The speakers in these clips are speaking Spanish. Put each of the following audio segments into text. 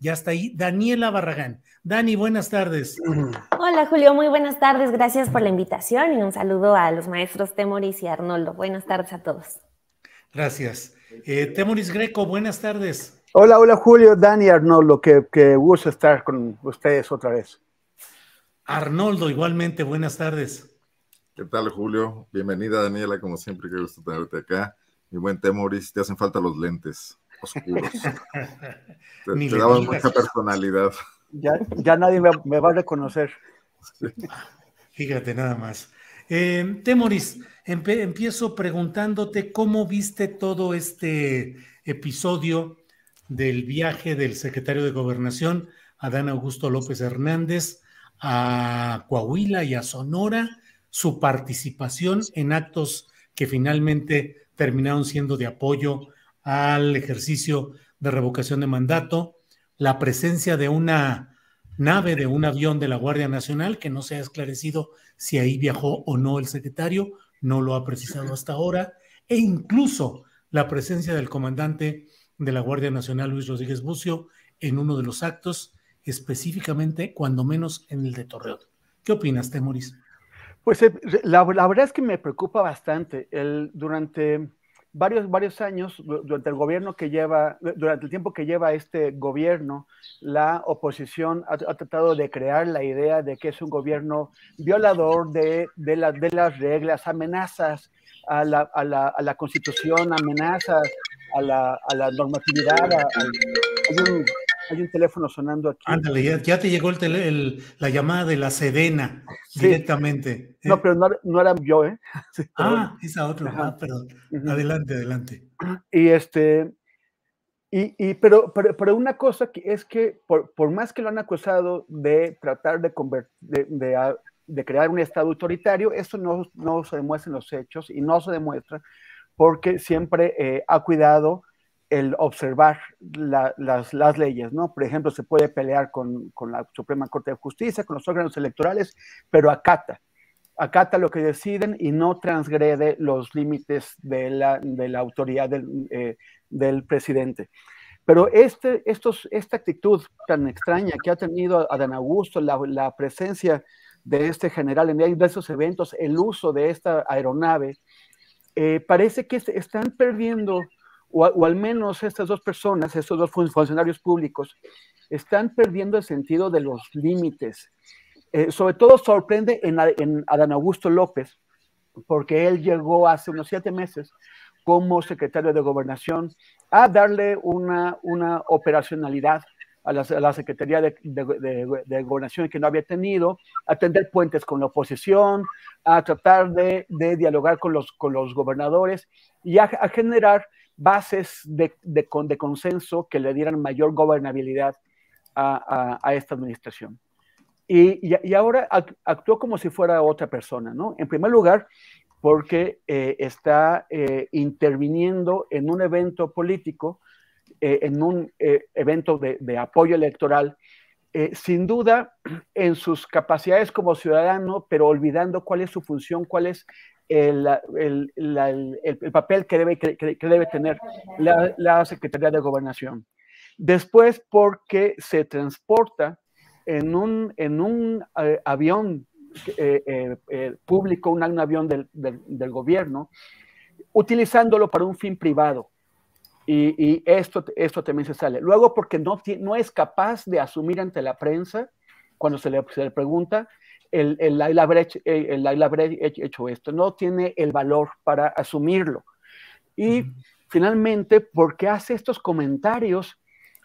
Y hasta ahí, Daniela Barragán. Dani, buenas tardes. Hola Julio, muy buenas tardes. Gracias por la invitación y un saludo a los maestros Temoris y Arnoldo. Buenas tardes a todos. Gracias. Eh, Temoris Greco, buenas tardes. Hola, hola Julio, Dani, Arnoldo, qué gusto estar con ustedes otra vez. Arnoldo, igualmente, buenas tardes. ¿Qué tal, Julio? Bienvenida, Daniela, como siempre, qué gusto tenerte acá. Mi buen Temoris, te hacen falta los lentes oscuros. mucha personalidad. Ya, ya nadie me, va a reconocer. Fíjate nada más. Eh, Temoris, empiezo preguntándote cómo viste todo este episodio del viaje del secretario de Gobernación, Adán Augusto López Hernández, a Coahuila y a Sonora, su participación en actos que finalmente terminaron siendo de apoyo al ejercicio de revocación de mandato, la presencia de una nave, de un avión de la Guardia Nacional, que no se ha esclarecido si ahí viajó o no el secretario, no lo ha precisado hasta ahora, e incluso la presencia del comandante de la Guardia Nacional, Luis Rodríguez Bucio, en uno de los actos, específicamente cuando menos en el de Torreón. ¿Qué opinas, Temoris? Pues eh, la, verdad es que me preocupa bastante. El, durante varios, varios años durante el gobierno que lleva, durante el tiempo que lleva este gobierno, la oposición ha, tratado de crear la idea de que es un gobierno violador de, de, de las reglas, amenazas a la, a la, a la constitución, amenazas a la, normatividad. Hay un teléfono sonando aquí. Ándale, ya, te llegó el, la llamada de la Sedena directamente. ¿eh? No, pero no, era yo, ¿eh? ah, es a ah, perdón. Adelante, adelante. Y este, y, y, pero, pero, una cosa que es que por, por, más que lo han acusado de tratar de, convertir, de, ah, de, crear un Estado autoritario, eso no, no, se demuestra en los hechos y no se demuestra porque siempre eh, ha cuidado el observar las, leyes, ¿no? Por ejemplo, se puede pelear con, la Suprema Corte de Justicia, con los órganos electorales, pero acata, acata lo que deciden y no transgrede los límites de la, autoridad eh, del, presidente. Pero este, esta actitud tan extraña que ha tenido Adán Augusto, la, presencia de este general en diversos eventos, el uso de esta aeronave, eh, parece que están perdiendo o, al menos estas dos personas, estos dos funcionarios públicos, están perdiendo el sentido de los límites. Eh, sobre todo sorprende en, en Adán Augusto López, porque él llegó hace unos siete meses como secretario de gobernación a darle una, una operacionalidad a la, Secretaría de, Gobernación que no había tenido, a tender puentes con la oposición, a tratar de, dialogar con los, los gobernadores y a generar bases de, de, consenso que le dieran mayor gobernabilidad a, esta administración. Y, ahora actuó como si fuera otra persona, ¿no? En primer lugar, porque eh, está eh, interviniendo en un evento político, eh, en un evento de, de, apoyo electoral, sin duda en sus capacidades como ciudadano, pero olvidando cuál es su función, cuál es el, el, el, el papel que debe, que, debe tener la, Secretaría de Gobernación. Después, porque se transporta en un, en un eh, avión eh, eh, público, un, avión del, del, gobierno, utilizándolo para un fin privado. Y, y, esto, esto también se sale. Luego, porque no, no es capaz de asumir ante la prensa, cuando se le, se le pregunta, el, el Laila Brecht, eh, el hecho esto, no tiene el valor para asumirlo. Y finalmente, ¿por finalmente, porque hace estos comentarios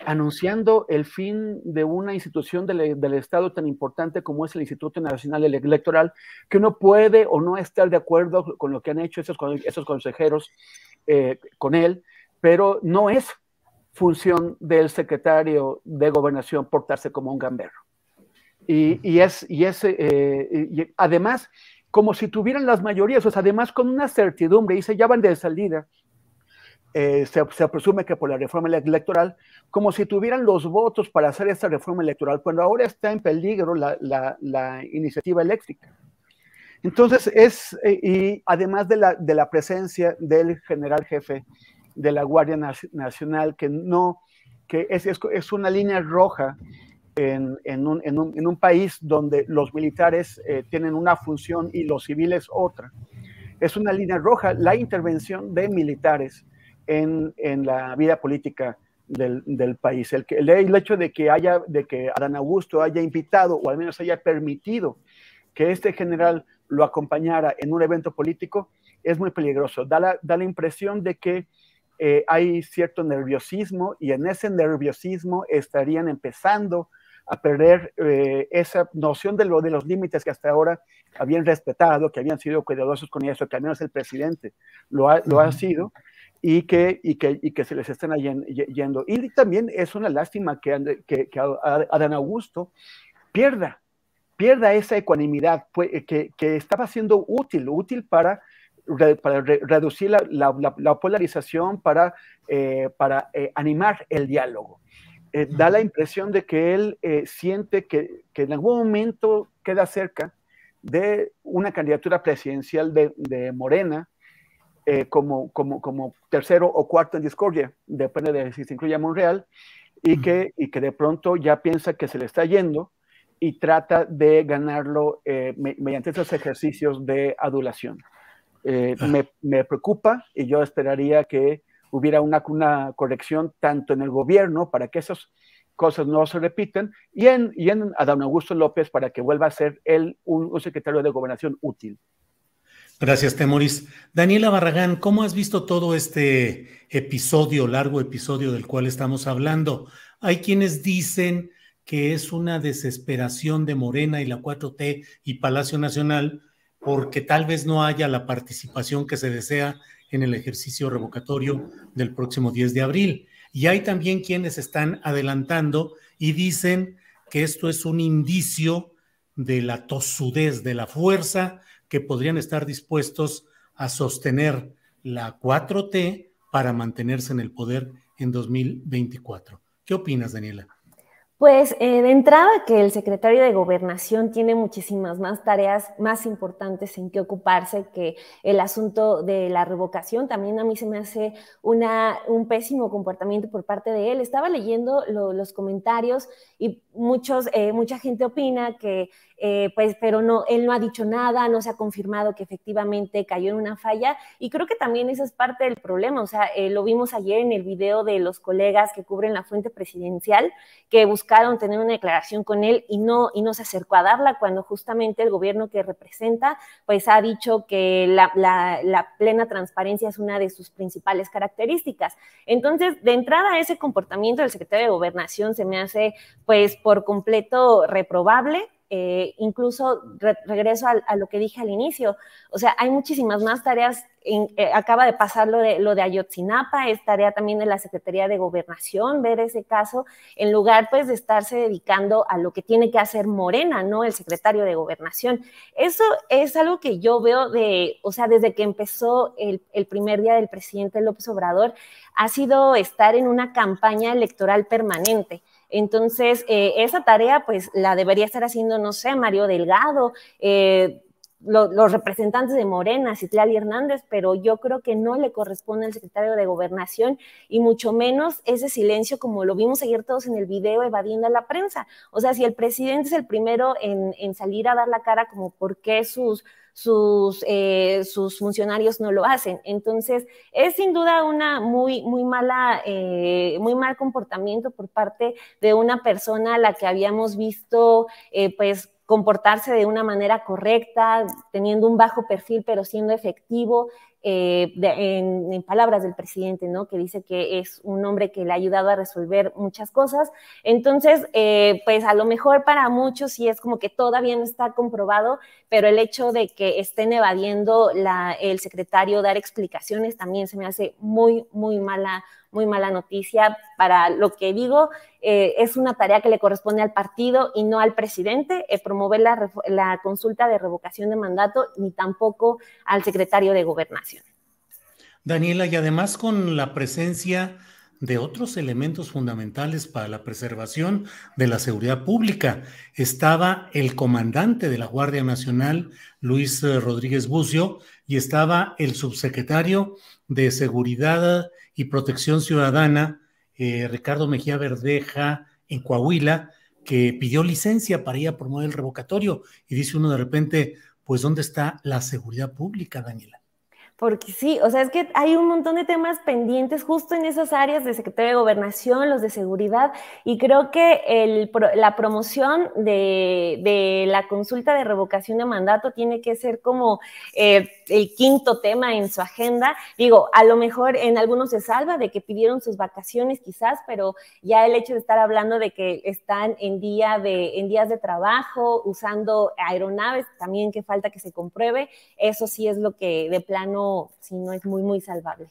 anunciando el fin de una institución del, Estado tan importante como es el Instituto Nacional Electoral, que uno puede o no estar de acuerdo con lo que han hecho esos, consejeros eh, con él, pero no es función del secretario de gobernación portarse como un gamberro. Y, es, y es eh, además, como si tuvieran las mayorías, o sea, además con una certidumbre, y se llaman de salida, eh, se, presume que por la reforma electoral, como si tuvieran los votos para hacer esta reforma electoral, cuando ahora está en peligro la, la, iniciativa eléctrica. Entonces, es, eh, y además de la, de la, presencia del general jefe de la Guardia Nacional, que no, que es, es, es una línea roja en, un, país donde los militares eh, tienen una función y los civiles otra. Es una línea roja la intervención de militares en, la vida política del, país. El, hecho de que, haya, de que Adán Augusto haya invitado o al menos haya permitido que este general lo acompañara en un evento político es muy peligroso. Da la, impresión de que eh, hay cierto nerviosismo y en ese nerviosismo estarían empezando a perder eh, esa noción de, de los límites que hasta ahora habían respetado, que habían sido cuidadosos con eso, que al menos el presidente lo ha, sido, y que, que, se les están yendo. Y también es una lástima que, que, Adán Augusto pierda, pierda esa ecuanimidad pues, eh, que, estaba siendo útil, útil para reducir la, polarización, para, eh, para animar el diálogo. Eh, da la impresión de que él eh, siente que, en algún momento queda cerca de una candidatura presidencial de, Morena eh, como, como, tercero o cuarto en discordia, depende de si se incluye a Monreal, y que, y que de pronto ya piensa que se le está yendo y trata de ganarlo mediante esos ejercicios de adulación. Ah. me, preocupa y yo esperaría que hubiera una, corrección tanto en el gobierno para que esas cosas no se repiten y en, y en Adán Augusto López para que vuelva a ser él un, un secretario de gobernación útil. Gracias, Temoris. Daniela Barragán, ¿cómo has visto todo este episodio, largo episodio del cual estamos hablando? Hay quienes dicen que es una desesperación de Morena y la 4T y Palacio Nacional porque tal vez no haya la participación que se desea en el ejercicio revocatorio del próximo 10 de abril. Y hay también quienes están adelantando y dicen que esto es un indicio de la tosudez, de la fuerza que podrían estar dispuestos a sostener la 4T para mantenerse en el poder en 2024. ¿Qué opinas, Daniela? Pues eh, de entrada que el secretario de gobernación tiene muchísimas más tareas más importantes en que ocuparse que el asunto de la revocación. También a mí se me hace una, un pésimo comportamiento por parte de él. Estaba leyendo los comentarios y muchos, eh, mucha gente opina que eh, pues, pero no, él no ha dicho nada, no se ha confirmado que efectivamente cayó en una falla y creo que también eso es parte del problema, o sea, eh, lo vimos ayer en el video de los colegas que cubren la fuente presidencial, que buscaron tener una declaración con él y no, y no se acercó a darla cuando justamente el gobierno que representa, pues ha dicho que la, la plena transparencia es una de sus principales características. Entonces, de entrada, ese comportamiento del secretario de gobernación se me hace pues por completo reprobable eh, incluso regreso a, lo que dije al inicio, o sea, hay muchísimas más tareas, eh, acaba de pasar lo de, lo de Ayotzinapa, es tarea también de la Secretaría de Gobernación ver ese caso, en lugar pues de estarse dedicando a lo que tiene que hacer Morena, ¿no? El secretario de Gobernación. Eso es algo que yo veo de, o sea, desde que empezó el primer día del presidente López Obrador, ha sido estar en una campaña electoral permanente entonces, eh, esa tarea, pues la debería estar haciendo, no sé, Mario Delgado, eh, los representantes de Morena, Citlali Hernández, pero yo creo que no le corresponde al secretario de Gobernación y mucho menos ese silencio como lo vimos ayer todos en el video evadiendo a la prensa. O sea, si el presidente es el primero en, salir a dar la cara como por qué sus, eh, sus, funcionarios no lo hacen. Entonces, es sin duda una muy, mala, eh, muy mal comportamiento por parte de una persona a la que habíamos visto, eh, pues, comportarse de una manera correcta, teniendo un bajo perfil pero siendo efectivo, eh, en, palabras del presidente, ¿no? Que dice que es un hombre que le ha ayudado a resolver muchas cosas. Entonces, eh, pues a lo mejor para muchos sí es como que todavía no está comprobado, pero el hecho de que estén evadiendo el secretario dar explicaciones también se me hace muy, muy mala muy mala noticia para lo que digo. Eh, es una tarea que le corresponde al partido y no al presidente eh, promover la, la consulta de revocación de mandato ni tampoco al secretario de gobernación. Daniela, y además con la presencia de otros elementos fundamentales para la preservación de la seguridad pública. Estaba el comandante de la Guardia Nacional, Luis eh, Rodríguez Bucio, y estaba el subsecretario de Seguridad y Protección Ciudadana, eh, Ricardo Mejía Verdeja, en Coahuila, que pidió licencia para ir a promover el revocatorio. Y dice uno de repente, pues ¿dónde está la seguridad pública, Daniela? Porque sí, o sea, es que hay un montón de temas pendientes justo en esas áreas de Secretaría de Gobernación, los de seguridad, y creo que la promoción de, la consulta de revocación de mandato tiene que ser como... Eh, el quinto tema en su agenda. Digo, a lo mejor en algunos se salva de que pidieron sus vacaciones quizás, pero ya el hecho de estar hablando de que están en, día de, en días de trabajo, usando aeronaves, también que falta que se compruebe, eso sí es lo que de plano, si no es muy, muy salvable.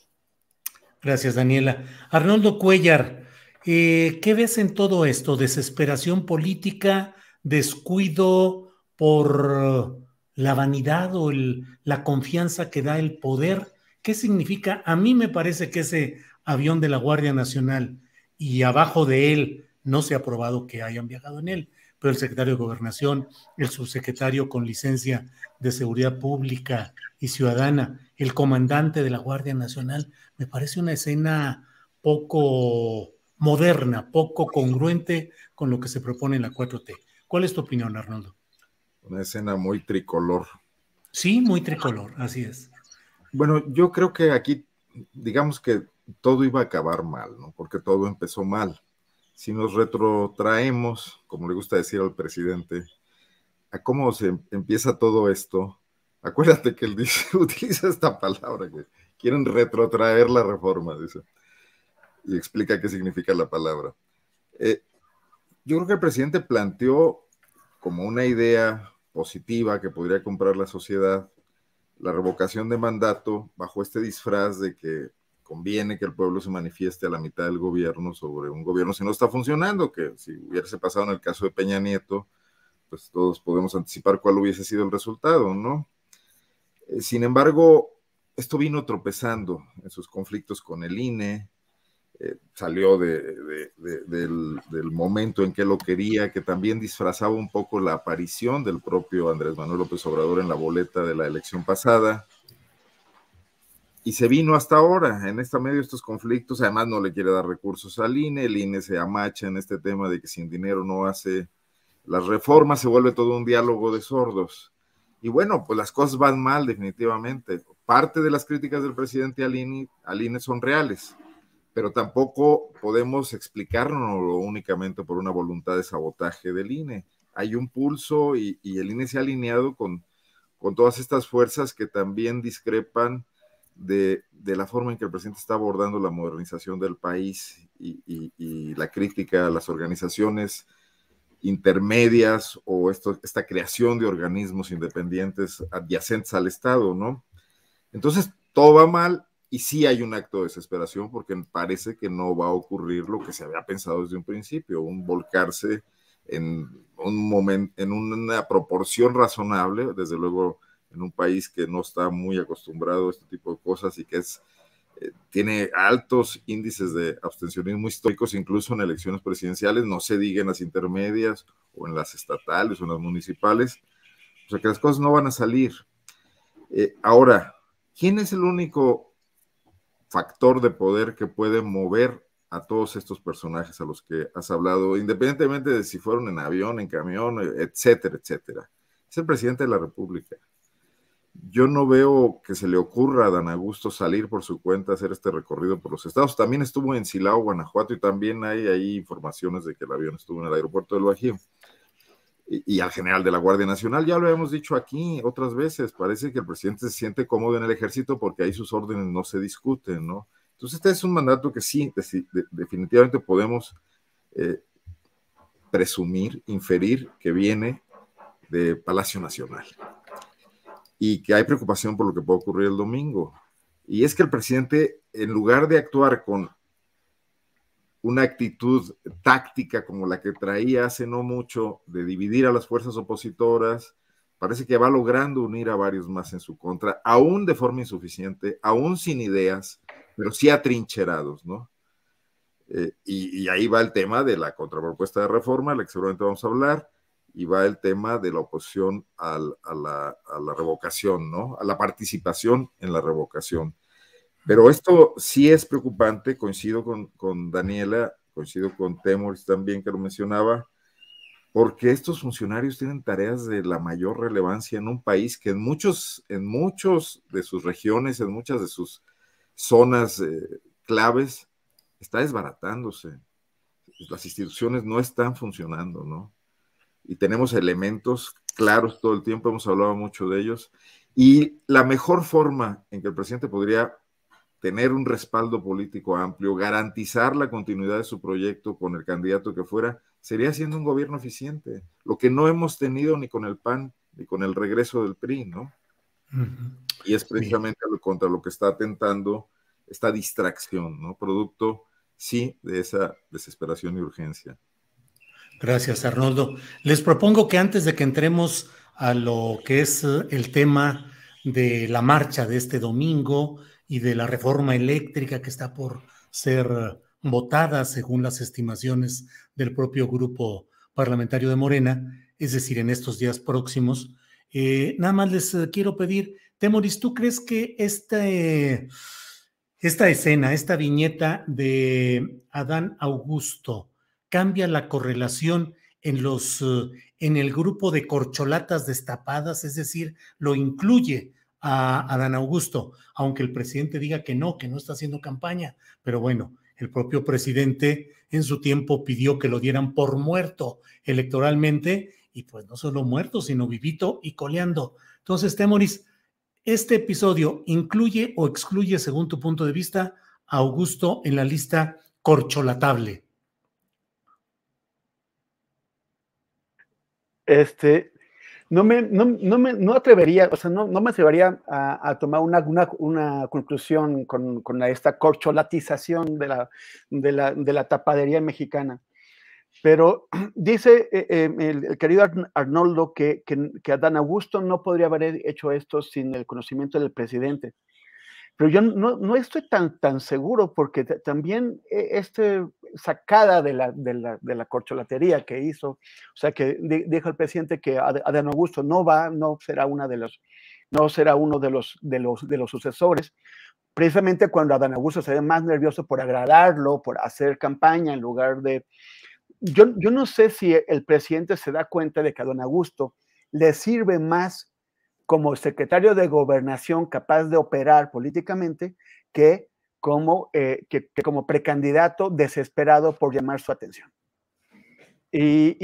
Gracias, Daniela. Arnoldo Cuellar, eh, ¿qué ves en todo esto? ¿Desesperación política? ¿Descuido por la vanidad o la confianza que da el poder. ¿Qué significa? A mí me parece que ese avión de la Guardia Nacional y abajo de él no se ha probado que hayan viajado en él, pero el secretario de Gobernación, el subsecretario con licencia de Seguridad Pública y Ciudadana, el comandante de la Guardia Nacional, me parece una escena poco moderna, poco congruente con lo que se propone en la 4T. ¿Cuál es tu opinión, Arnoldo? Una escena muy tricolor. Sí, muy tricolor, así es. Bueno, yo creo que aquí, digamos que todo iba a acabar mal, ¿no? Porque todo empezó mal. Si nos retrotraemos, como le gusta decir al presidente, a cómo se em-, empieza todo esto, acuérdate que él dice, utiliza esta palabra, que quieren retrotraer la reforma, dice, y explica qué significa la palabra. Eh, yo creo que el presidente planteó como una idea positiva que podría comprar la sociedad, la revocación de mandato bajo este disfraz de que conviene que el pueblo se manifieste a la mitad del gobierno sobre un gobierno si no está funcionando, que si hubiese pasado en el caso de Peña Nieto, pues todos podemos anticipar cuál hubiese sido el resultado, ¿no? Eh, sin embargo, esto vino tropezando en sus conflictos con el INE, eh, salió del, momento en que lo quería, que también disfrazaba un poco la aparición del propio Andrés Manuel López Obrador en la boleta de la elección pasada. Y se vino hasta ahora, en esta medio de estos conflictos, además no le quiere dar recursos al INE, el INE se amacha en este tema de que sin dinero no hace las reformas, se vuelve todo un diálogo de sordos. Y bueno, pues las cosas van mal definitivamente. Parte de las críticas del presidente al e, al INE son reales pero tampoco podemos explicárnoslo únicamente por una voluntad de sabotaje del INE. Hay un pulso y, el INE se ha alineado con, con, todas estas fuerzas que también discrepan de, de, la forma en que el presidente está abordando la modernización del país y, y, la crítica a las organizaciones intermedias o esto, esta creación de organismos independientes adyacentes al Estado, ¿no? Entonces, todo va mal y sí hay un acto de desesperación porque parece que no va a ocurrir lo que se había pensado desde un principio, un volcarse en un momento, en una proporción razonable, desde luego en un país que no está muy acostumbrado a este tipo de cosas y que eh, tiene altos índices de abstencionismo históricos, incluso en elecciones presidenciales, no se diga en las intermedias o en las estatales o en las municipales, o sea que las cosas no van a salir. Eh, ahora, ¿quién es el único factor de poder que puede mover a todos estos personajes a los que has hablado, independientemente de si fueron en avión, en camión, etcétera, etcétera. Es el presidente de la República. Yo no veo que se le ocurra a Dan Augusto salir por su cuenta hacer este recorrido por los estados. También estuvo en Silao, Guanajuato, y también hay ahí informaciones de que el avión estuvo en el aeropuerto de Loajim y, al general de la Guardia Nacional. Ya lo hemos dicho aquí otras veces, parece que el presidente se siente cómodo en el ejército porque ahí sus órdenes no se discuten, ¿no? Entonces este es un mandato que sí, definitivamente podemos eh, presumir, inferir que viene de Palacio Nacional y que hay preocupación por lo que puede ocurrir el domingo. Y es que el presidente, en lugar de actuar con una actitud táctica como la que traía hace no mucho de dividir a las fuerzas opositoras, parece que va logrando unir a varios más en su contra, aún de forma insuficiente, aún sin ideas, pero sí atrincherados, ¿no? Eh, y, ahí va el tema de la contrapropuesta de reforma, la que seguramente vamos a hablar, y va el tema de la oposición a, la, a, la, revocación, ¿no? A la participación en la revocación. Pero esto sí es preocupante, coincido con, con Daniela, coincido con Temoris también que lo mencionaba, porque estos funcionarios tienen tareas de la mayor relevancia en un país que en muchos, en muchos de sus regiones, en muchas de sus zonas eh, claves, está desbaratándose. Las instituciones no están funcionando, ¿no? Y tenemos elementos claros todo el tiempo, hemos hablado mucho de ellos. Y la mejor forma en que el presidente podría tener un respaldo político amplio, garantizar la continuidad de su proyecto con el candidato que fuera, sería siendo un gobierno eficiente, lo que no hemos tenido ni con el PAN ni con el regreso del PRI, ¿no? Y es precisamente contra lo que está atentando esta distracción, ¿no? Producto, sí, de esa desesperación y urgencia. Gracias, Arnoldo. Les propongo que antes de que entremos a lo que es el tema de la marcha de este domingo, y de la reforma eléctrica que está por ser votada según las estimaciones del propio grupo parlamentario de Morena, es decir, en estos días próximos. Eh, nada más les eh, quiero pedir, Temoris, ¿tú crees que este, esta escena, esta viñeta de Adán Augusto cambia la correlación en, los, eh, en el grupo de corcholatas destapadas? Es decir, lo incluye a Adán Augusto, aunque el presidente diga que no, que no está haciendo campaña. Pero bueno, el propio presidente en su tiempo pidió que lo dieran por muerto electoralmente y pues no solo muerto, sino vivito y coleando. Entonces, Temoris, este episodio incluye o excluye, según tu punto de vista, a Augusto en la lista corcholatable. Este, no me, atrevería, no, me a, tomar una, conclusión con, esta corcholatización de la, tapadería mexicana. Pero dice eh, eh, el, querido Arnoldo que, que, que Adán Augusto no podría haber hecho esto sin el conocimiento del presidente pero yo no, no estoy tan, tan seguro porque también eh, este sacada de la, de, la, de la corcholatería que hizo, o sea, que dijo el presidente que Adán Augusto no va, no será, una de los, no será uno de los, de, los, de los sucesores, precisamente cuando Adán Augusto se ve más nervioso por agradarlo, por hacer campaña en lugar de... Yo, yo no sé si el presidente se da cuenta de que a Adán Augusto le sirve más como secretario de gobernación capaz de operar políticamente que como, eh, que, como precandidato desesperado por llamar su atención. Y,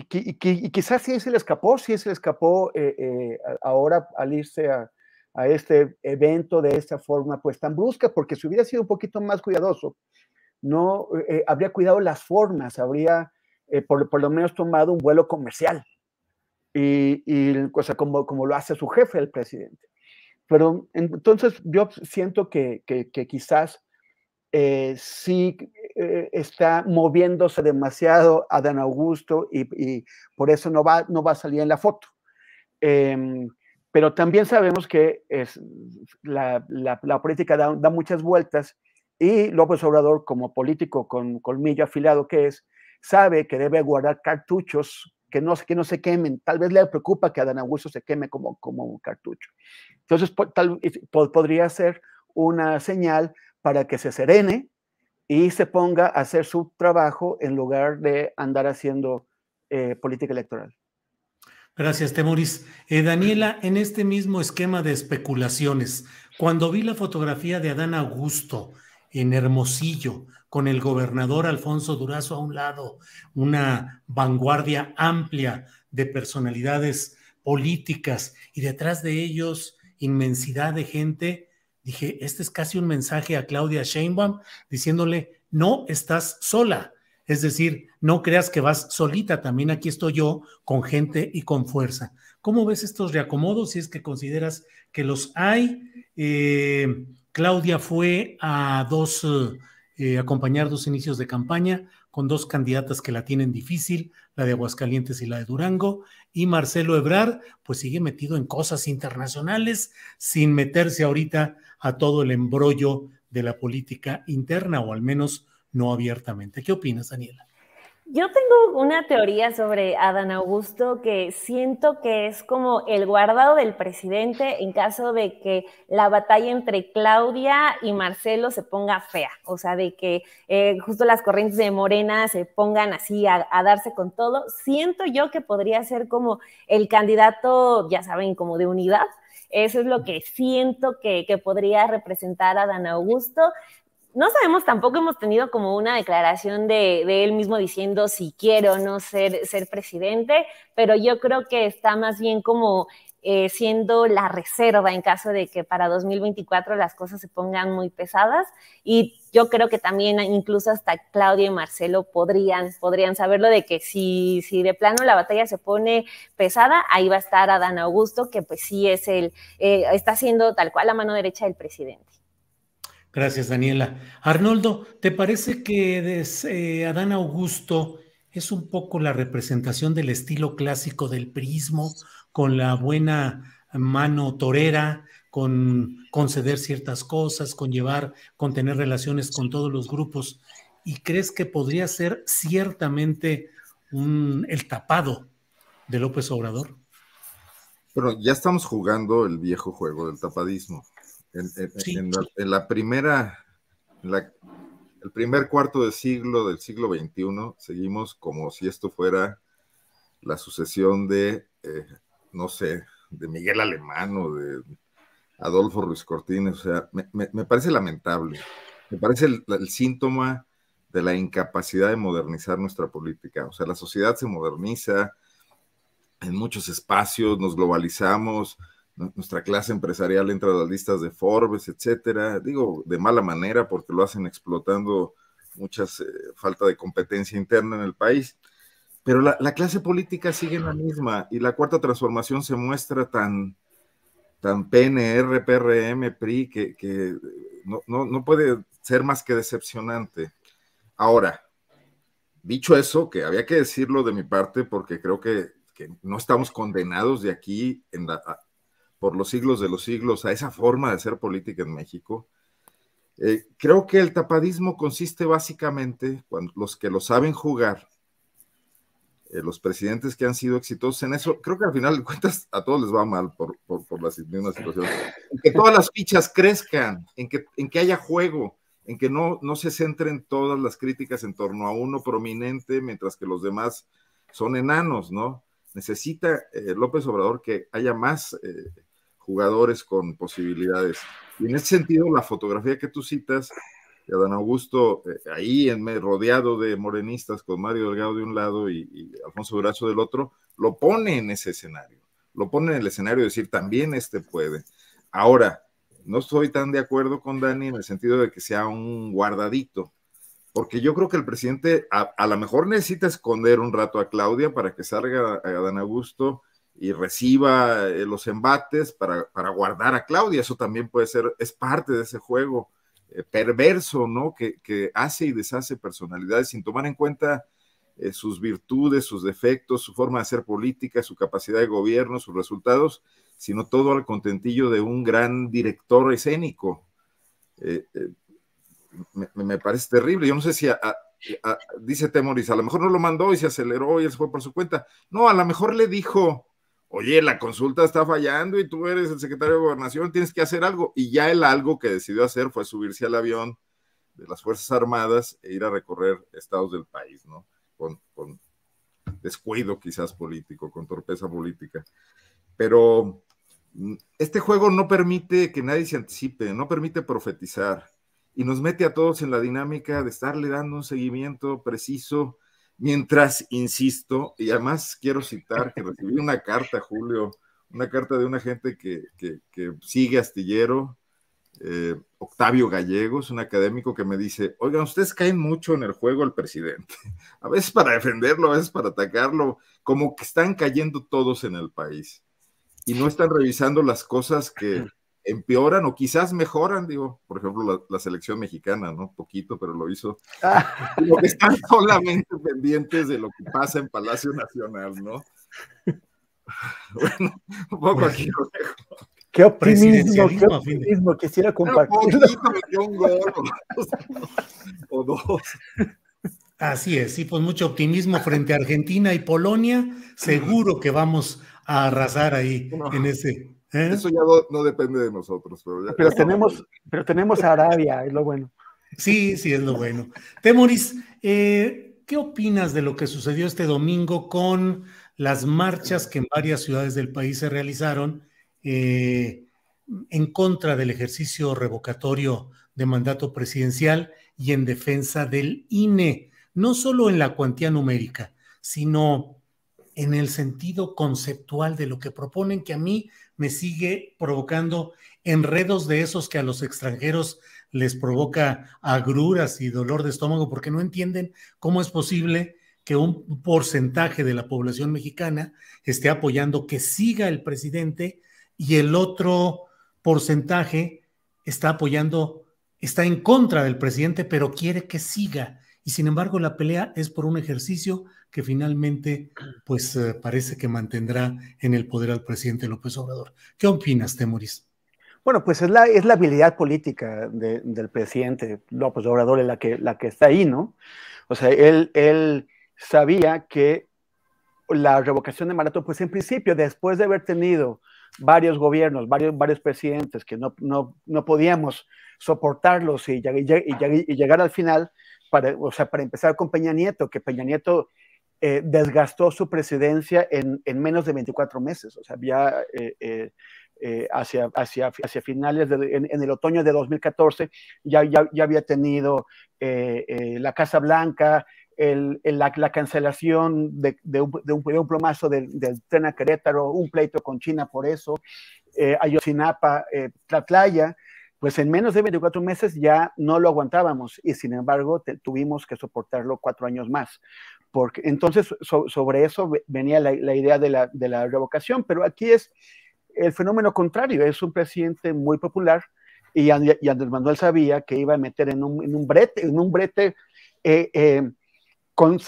y, quizás sí se le escapó, sí se le escapó eh, eh, ahora al irse a, a, este evento de esta forma pues tan brusca, porque si hubiera sido un poquito más cuidadoso, no habría cuidado las formas, habría por, por, lo menos tomado un vuelo comercial, y, como, como lo hace su jefe, el presidente. Pero entonces yo siento que, quizás eh, sí eh, está moviéndose demasiado Adán Augusto y, por eso no va, no va a salir en la foto. Em, pero también sabemos que es, la, política da, da, muchas vueltas y López Obrador, como político con colmillo afilado que es, sabe que debe guardar cartuchos que no, que no se quemen. Tal vez le preocupa que Adán Augusto se queme como, como un cartucho. Entonces, podría ser una señal para que se serene y se ponga a hacer su trabajo en lugar de andar haciendo eh, política electoral. Gracias, Temoris. Eh, Daniela, en este mismo esquema de especulaciones, cuando vi la fotografía de Adán Augusto, en Hermosillo, con el gobernador Alfonso Durazo a un lado, una vanguardia amplia de personalidades políticas y detrás de ellos inmensidad de gente. Dije, este es casi un mensaje a Claudia Sheinbaum diciéndole, no estás sola. Es decir, no creas que vas solita, también aquí estoy yo con gente y con fuerza. ¿Cómo ves estos reacomodos si es que consideras que los hay? Eh, Claudia fue a dos, eh, eh, acompañar dos inicios de campaña con dos candidatas que la tienen difícil, la de Aguascalientes y la de Durango, y Marcelo Ebrar, pues sigue metido en cosas internacionales sin meterse ahorita a todo el embrollo de la política interna, o al menos no abiertamente. ¿Qué opinas, Daniela? Yo tengo una teoría sobre Adán Augusto que siento que es como el guardado del presidente en caso de que la batalla entre Claudia y Marcelo se ponga fea, o sea, de que eh, justo las corrientes de Morena se pongan así a, darse con todo. Siento yo que podría ser como el candidato, ya saben, como de unidad. Eso es lo que siento que, podría representar a Adán Augusto no sabemos, tampoco hemos tenido como una declaración de, él mismo diciendo si quiero no ser, ser presidente, pero yo creo que está más bien como eh, siendo la reserva en caso de que para 2024 las cosas se pongan muy pesadas. Y yo creo que también incluso hasta Claudia y Marcelo podrían, podrían saberlo de que si, si de plano la batalla se pone pesada, ahí va a estar Adán Augusto, que pues sí es el, eh, está siendo tal cual la mano derecha del presidente. Gracias, Daniela. Arnoldo, ¿te parece que eh, Adán Augusto es un poco la representación del estilo clásico del prismo, con la buena mano torera, con conceder ciertas cosas, con llevar, con tener relaciones con todos los grupos? ¿Y crees que podría ser ciertamente un, el tapado de López Obrador? Pero ya estamos jugando el viejo juego del tapadismo. En, la, primera, el primer cuarto de siglo del siglo XXI, seguimos como si esto fuera la sucesión de, eh, no sé, de Miguel Alemán o de Adolfo Ruiz Cortines. O sea, me, parece lamentable. Me parece el, el síntoma de la incapacidad de modernizar nuestra política. O sea, la sociedad se moderniza en muchos espacios, nos globalizamos, nuestra clase empresarial entra a las listas de Forbes, etcétera. Digo, de mala manera porque lo hacen explotando muchas eh, falta de competencia interna en el país. Pero la, clase política sigue la misma y la cuarta transformación se muestra tan, tan PNR, PRM, PRI, que, no, puede ser más que decepcionante. Ahora, dicho eso, que había que decirlo de mi parte porque creo que, que no estamos condenados de aquí en la, por los siglos de los siglos a esa forma de ser política en México. Eh, creo que el tapadismo consiste básicamente, cuando los que lo saben jugar, eh, los presidentes que han sido exitosos en eso, creo que al final de cuentas a todos les va mal por, por, por las mismas situaciones. En que todas las fichas crezcan, en que, en que haya juego, en que no, no se centren todas las críticas en torno a uno prominente, mientras que los demás son enanos, ¿no? Necesita eh, López Obrador que haya más jugadores con posibilidades. Y en ese sentido, la fotografía que tú citas de Adán Augusto, eh, ahí en, rodeado de morenistas con Mario Delgado de un lado y, Alfonso Durazo del otro, lo pone en ese escenario, lo pone en el escenario de decir, también este puede. Ahora, no estoy tan de acuerdo con Dani en el sentido de que sea un guardadito, porque yo creo que el presidente a, lo mejor necesita esconder un rato a Claudia para que salga a, Adán Augusto y reciba eh, los embates para, guardar a Claudia. Eso también puede ser, es parte de ese juego eh, perverso, ¿no? Que, hace y deshace personalidades sin tomar en cuenta eh, sus virtudes, sus defectos, su forma de hacer política, su capacidad de gobierno, sus resultados, sino todo al contentillo de un gran director escénico. me, parece terrible. Yo no sé si dice Temoris, a lo mejor no lo mandó y se aceleró y él se fue por su cuenta. No, a lo mejor le dijo, oye, la consulta está fallando y tú eres el secretario de gobernación, tienes que hacer algo. Y ya el algo que decidió hacer fue subirse al avión de las Fuerzas Armadas e ir a recorrer estados del país, ¿no? Con, descuido quizás político, con torpeza política. Pero mm, este juego no permite que nadie se anticipe, no permite profetizar y nos mete a todos en la dinámica de estarle dando un seguimiento preciso Mientras, insisto, y además quiero citar que recibí una carta, Julio, una carta de una gente que, sigue astillero, eh, Octavio Gallegos, un académico que me dice, oigan, ustedes caen mucho en el juego al presidente, a veces para defenderlo, a veces para atacarlo, como que están cayendo todos en el país y no están revisando las cosas que, empeoran o quizás mejoran, digo, por ejemplo, la, selección mexicana, ¿no? Poquito, pero lo hizo. Ah. están solamente pendientes de lo que pasa en Palacio Nacional, ¿no? Bueno, un poco aquí Qué optimismo, qué optimismo, quisiera compartir. Un gol o dos. Así es, sí, pues mucho optimismo frente a Argentina y Polonia. Seguro que vamos a arrasar ahí en ese ¿Eh? Eso ya no, depende de nosotros. Pero, tenemos, pero tenemos a Arabia, es lo bueno. Sí, sí, es lo bueno. Temoris, eh, ¿qué opinas de lo que sucedió este domingo con las marchas que en varias ciudades del país se realizaron eh, en contra del ejercicio revocatorio de mandato presidencial y en defensa del INE? No solo en la cuantía numérica, sino en el sentido conceptual de lo que proponen, que a mí me sigue provocando enredos de esos que a los extranjeros les provoca agruras y dolor de estómago porque no entienden cómo es posible que un porcentaje de la población mexicana esté apoyando que siga el presidente y el otro porcentaje está apoyando, está en contra del presidente, pero quiere que siga. Y sin embargo, la pelea es por un ejercicio que finalmente pues eh, parece que mantendrá en el poder al presidente López Obrador. ¿Qué opinas, Temoris? Bueno, pues es la, es la habilidad política del presidente López Obrador la que, la que está ahí, ¿no? O sea, él, él sabía que la revocación de mandato, pues en principio, después de haber tenido varios gobiernos, varios, varios presidentes que no, podíamos soportarlos y, y, llegar al final, para, o sea, para empezar con Peña Nieto, que Peña Nieto eh, desgastó su presidencia en, menos de 24 meses, o sea, ya eh, eh, hacia, finales, de, en, el otoño de 2014, ya, había tenido la Casa Blanca, la, cancelación de, un, plomazo del tren Querétaro, un pleito con China por eso, eh, Ayotzinapa, Tlatlaya, pues en menos de 24 meses ya no lo aguantábamos y sin embargo tuvimos que soportarlo cuatro años más. Porque, entonces, sobre eso venía la, idea de la, revocación, pero aquí es el fenómeno contrario, es un presidente muy popular y, Andrés Manuel sabía que iba a meter en un, brete, en un brete eh, eh,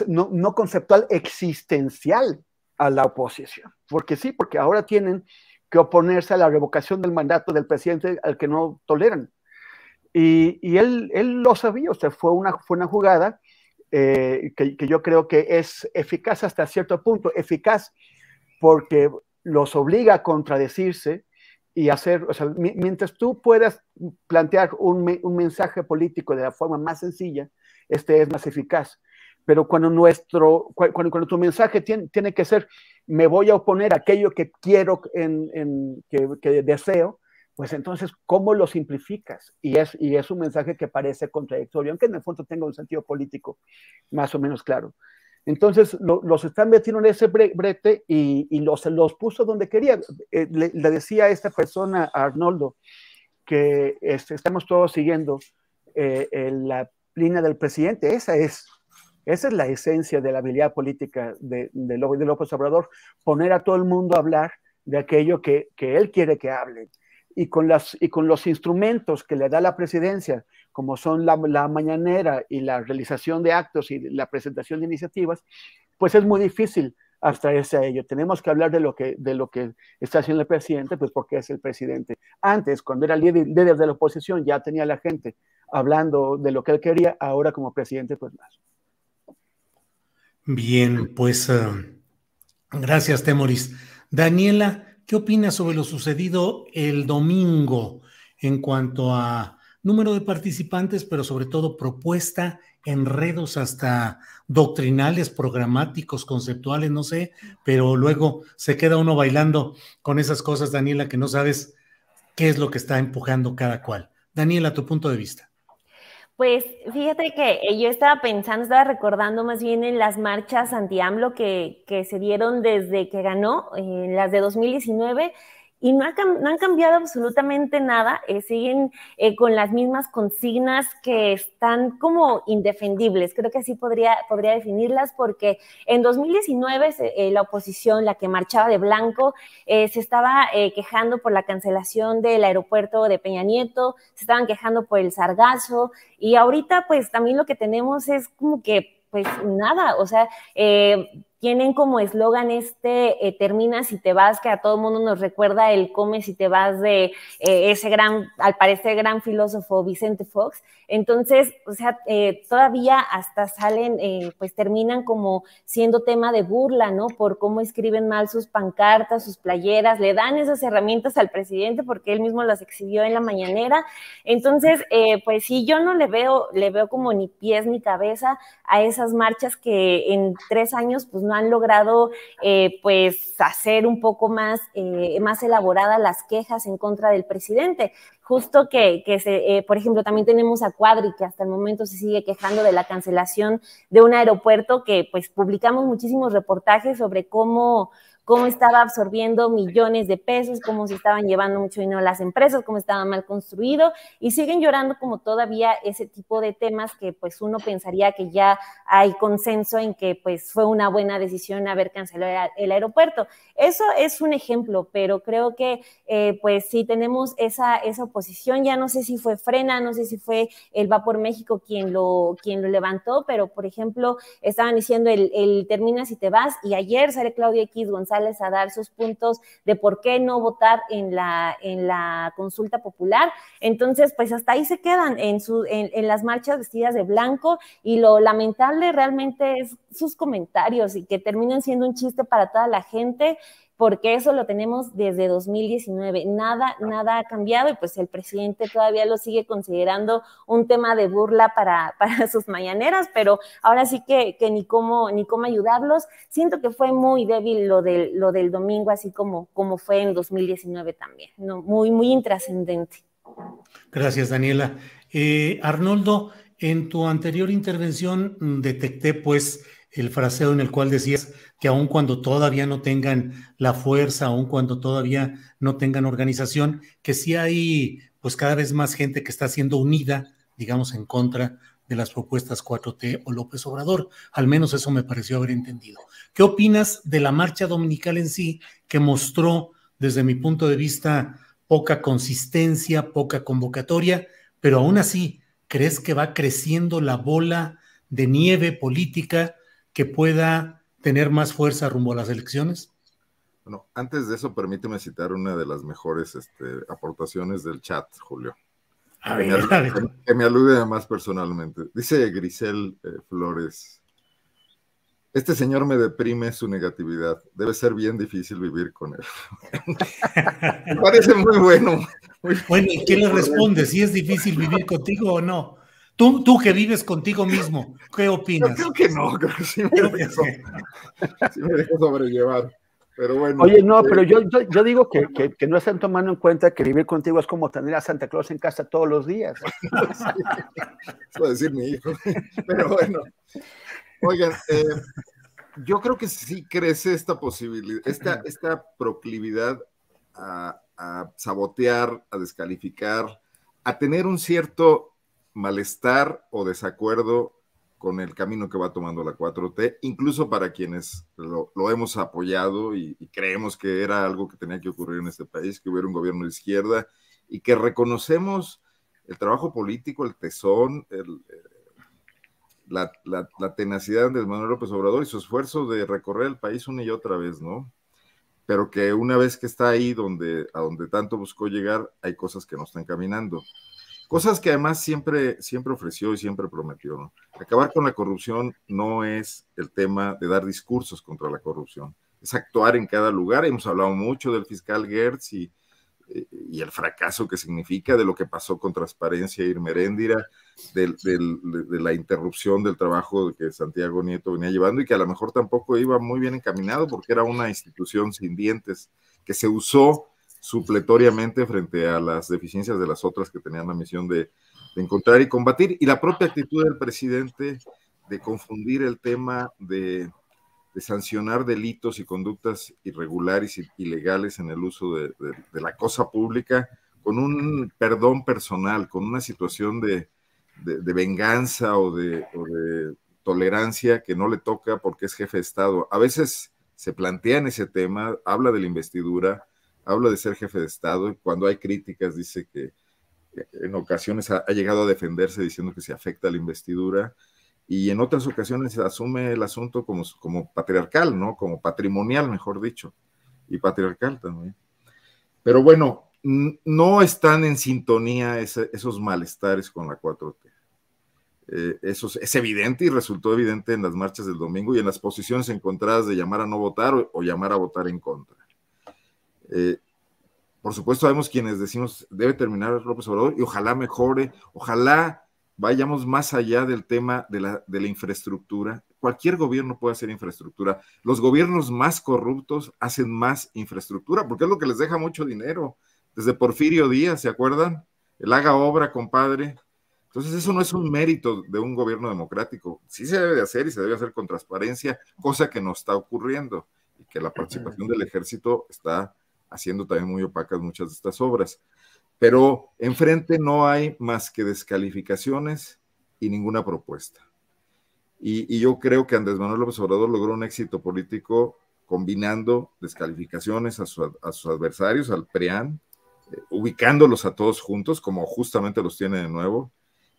no, conceptual, existencial a la oposición. Porque sí, porque ahora tienen que oponerse a la revocación del mandato del presidente al que no toleran. Y, él, lo sabía, o sea, fue una, fue una jugada eh, que, yo creo que es eficaz hasta cierto punto, eficaz porque los obliga a contradecirse y hacer, o sea, mientras tú puedas plantear un, mensaje político de la forma más sencilla, este es más eficaz. Pero cuando nuestro, cuando, tu mensaje tiene, que ser, me voy a oponer a aquello que quiero, en, que deseo, pues entonces, ¿cómo lo simplificas? Y es, es un mensaje que parece contradictorio, aunque en el fondo tenga un sentido político más o menos claro. Entonces, los están metiendo en ese brete y, y, los, los puso donde quería. Eh, le, decía a esta persona, a Arnoldo, que este, estamos todos siguiendo eh, la línea del presidente. Esa es, esa es la esencia de la habilidad política de, de, López, de Obrador, poner a todo el mundo a hablar de aquello que, que él quiere que hable y con, las, y con los instrumentos que le da la presidencia, como son la, mañanera y la realización de actos y la presentación de iniciativas, pues es muy difícil abstraerse a ello. Tenemos que hablar de lo que, de lo que está haciendo el presidente, pues porque es el presidente. Antes, cuando era líder, de la oposición, ya tenía la gente hablando de lo que él quería, ahora como presidente, pues más. Bien, pues eh, gracias, Temoris. Daniela, ¿Qué opinas sobre lo sucedido el domingo en cuanto a número de participantes, pero sobre todo propuesta, enredos hasta doctrinales, programáticos, conceptuales, no sé, pero luego se queda uno bailando con esas cosas, Daniela, que no sabes qué es lo que está empujando cada cual. Daniela, tu punto de vista. Pues fíjate que eh, yo estaba pensando, estaba recordando más bien en las marchas anti-AMLO que, que, se dieron desde que ganó, en eh, las de 2019, y no, no, han cambiado absolutamente nada, eh, siguen eh, con las mismas consignas que están como indefendibles, creo que así podría, podría definirlas, porque en 2019 eh, la oposición, la que marchaba de blanco, se estaba quejando por la cancelación del aeropuerto de Peña Nieto, se estaban quejando por el sargazo, y ahorita pues también lo que tenemos es como que pues nada, o sea, tienen como eslogan este eh, termina si te vas, que a todo el mundo nos recuerda el come si te vas de eh, ese gran, al parecer gran filósofo Vicente Fox. Entonces, o sea, eh, todavía hasta salen, pues terminan como siendo tema de burla, ¿no? Por cómo escriben mal sus pancartas, sus playeras, le dan esas herramientas al presidente porque él mismo las exhibió en la mañanera. Entonces, pues sí, yo no le veo, le veo como ni pies ni cabeza a esas marchas que en tres años, pues no han logrado eh, pues hacer un poco más, eh, más elaboradas las quejas en contra del presidente. Justo que, se, eh, por ejemplo, también tenemos a Cuadri, que hasta el momento se sigue quejando de la cancelación de un aeropuerto que pues publicamos muchísimos reportajes sobre cómo cómo estaba absorbiendo millones de pesos, cómo se estaban llevando mucho dinero las empresas, cómo estaba mal construido y siguen llorando como todavía ese tipo de temas que pues uno pensaría que ya hay consenso en que pues fue una buena decisión haber cancelado el aeropuerto. Eso es un ejemplo, pero creo que eh, pues sí tenemos esa, esa oposición, ya no sé si fue Frena, no sé si fue el Vapor México quien lo, quien lo levantó, pero por ejemplo estaban diciendo el, el termina si te vas y ayer sale Claudia X González a dar sus puntos de por qué no votar en la, en la consulta popular. Entonces, pues hasta ahí se quedan en, en las marchas vestidas de blanco y lo lamentable realmente es sus comentarios y que terminan siendo un chiste para toda la gente porque eso lo tenemos desde 2019. Nada, nada ha cambiado y pues el presidente todavía lo sigue considerando un tema de burla para, para sus mañaneras, pero ahora sí que, que ni, cómo, ni cómo ayudarlos. Siento que fue muy débil lo del, lo del domingo, así como, como fue en 2019 también, ¿no? muy, muy intrascendente. Gracias, Daniela. Eh, Arnoldo, en tu anterior intervención mm, detecté pues el fraseo en el cual decías que aun cuando todavía no tengan la fuerza, aun cuando todavía no tengan organización, que sí hay pues cada vez más gente que está siendo unida, digamos, en contra de las propuestas 4T o López Obrador. Al menos eso me pareció haber entendido. ¿Qué opinas de la marcha dominical en sí que mostró, desde mi punto de vista, poca consistencia, poca convocatoria, pero aún así, ¿crees que va creciendo la bola de nieve política? que pueda tener más fuerza rumbo a las elecciones? Bueno, antes de eso, permíteme citar una de las mejores este, aportaciones del chat, Julio. que, me, alude, a personalmente. Dice Grisel eh, Flores. Este señor me deprime su negatividad. Debe ser bien difícil vivir con él. me parece muy bueno. bueno, ¿y qué le responde? ¿Si es difícil vivir contigo o no? Tú, que vives contigo mismo, ¿qué opinas? Yo creo que no, creo que sí me dejo, sobrellevar. Pero bueno, Oye, no, eh, pero yo, digo que, no están tomando en cuenta que vivir contigo es como tener a Santa Claus en casa todos los días. Eso a decir mi hijo. Pero bueno, oigan, eh, yo creo que sí crece esta posibilidad, esta, esta proclividad a sabotear, a descalificar, a tener un cierto malestar o desacuerdo con el camino que va tomando la 4T, incluso para quienes lo, hemos apoyado y, creemos que era algo que tenía que ocurrir en este país, que hubiera un gobierno de izquierda y que reconocemos el trabajo político, el tesón, la, tenacidad de Manuel López Obrador y su esfuerzo de recorrer el país una y otra vez, ¿no? Pero que una vez que está ahí donde, a donde tanto buscó llegar, hay cosas que no están caminando. Cosas que además siempre, siempre ofreció y siempre prometió. Acabar con la corrupción no es el tema de dar discursos contra la corrupción, es actuar en cada lugar. Hemos hablado mucho del fiscal Gertz y, y el fracaso que significa de lo que pasó con Transparencia y Irmeréndira, de, la interrupción del trabajo que Santiago Nieto venía llevando y que a lo mejor tampoco iba muy bien encaminado porque era una institución sin dientes que se usó supletoriamente frente a las deficiencias de las otras que tenían la misión de, encontrar y combatir. Y la propia actitud del presidente de confundir el tema de, sancionar delitos y conductas irregulares y ilegales en el uso de, la cosa pública con un perdón personal, con una situación de, venganza o, o de, tolerancia que no le toca porque es jefe de Estado. A veces se plantea en ese tema, habla de la investidura, habla de ser jefe de Estado y cuando hay críticas dice que eh, en ocasiones ha, llegado a defenderse diciendo que se afecta a la investidura y en otras ocasiones asume el asunto como, como patriarcal, ¿no? Como patrimonial, mejor dicho, y patriarcal también. Pero bueno, no están en sintonía esos malestares con la 4T. Eh, eso es, evidente y resultó evidente en las marchas del domingo y en las posiciones encontradas de llamar a no votar o llamar a votar en contra. Eh, por supuesto, sabemos quienes decimos debe terminar López Obrador y ojalá mejore, ojalá vayamos más allá del tema de la, infraestructura. Cualquier gobierno puede hacer infraestructura. Los gobiernos más corruptos hacen más infraestructura porque es lo que les deja mucho dinero. Desde Porfirio Díaz, ¿se acuerdan? El haga obra, compadre. Entonces, eso no es un mérito de un gobierno democrático. Sí se debe hacer y se debe hacer con transparencia, cosa que no está ocurriendo y que la participación del ejército está haciendo también muy opacas muchas de estas obras. Pero enfrente no hay más que descalificaciones y ninguna propuesta. Y, yo creo que Andrés Manuel López Obrador logró un éxito político combinando descalificaciones a, sus adversarios, al PRIAN, eh, ubicándolos a todos juntos, como justamente los tiene de nuevo,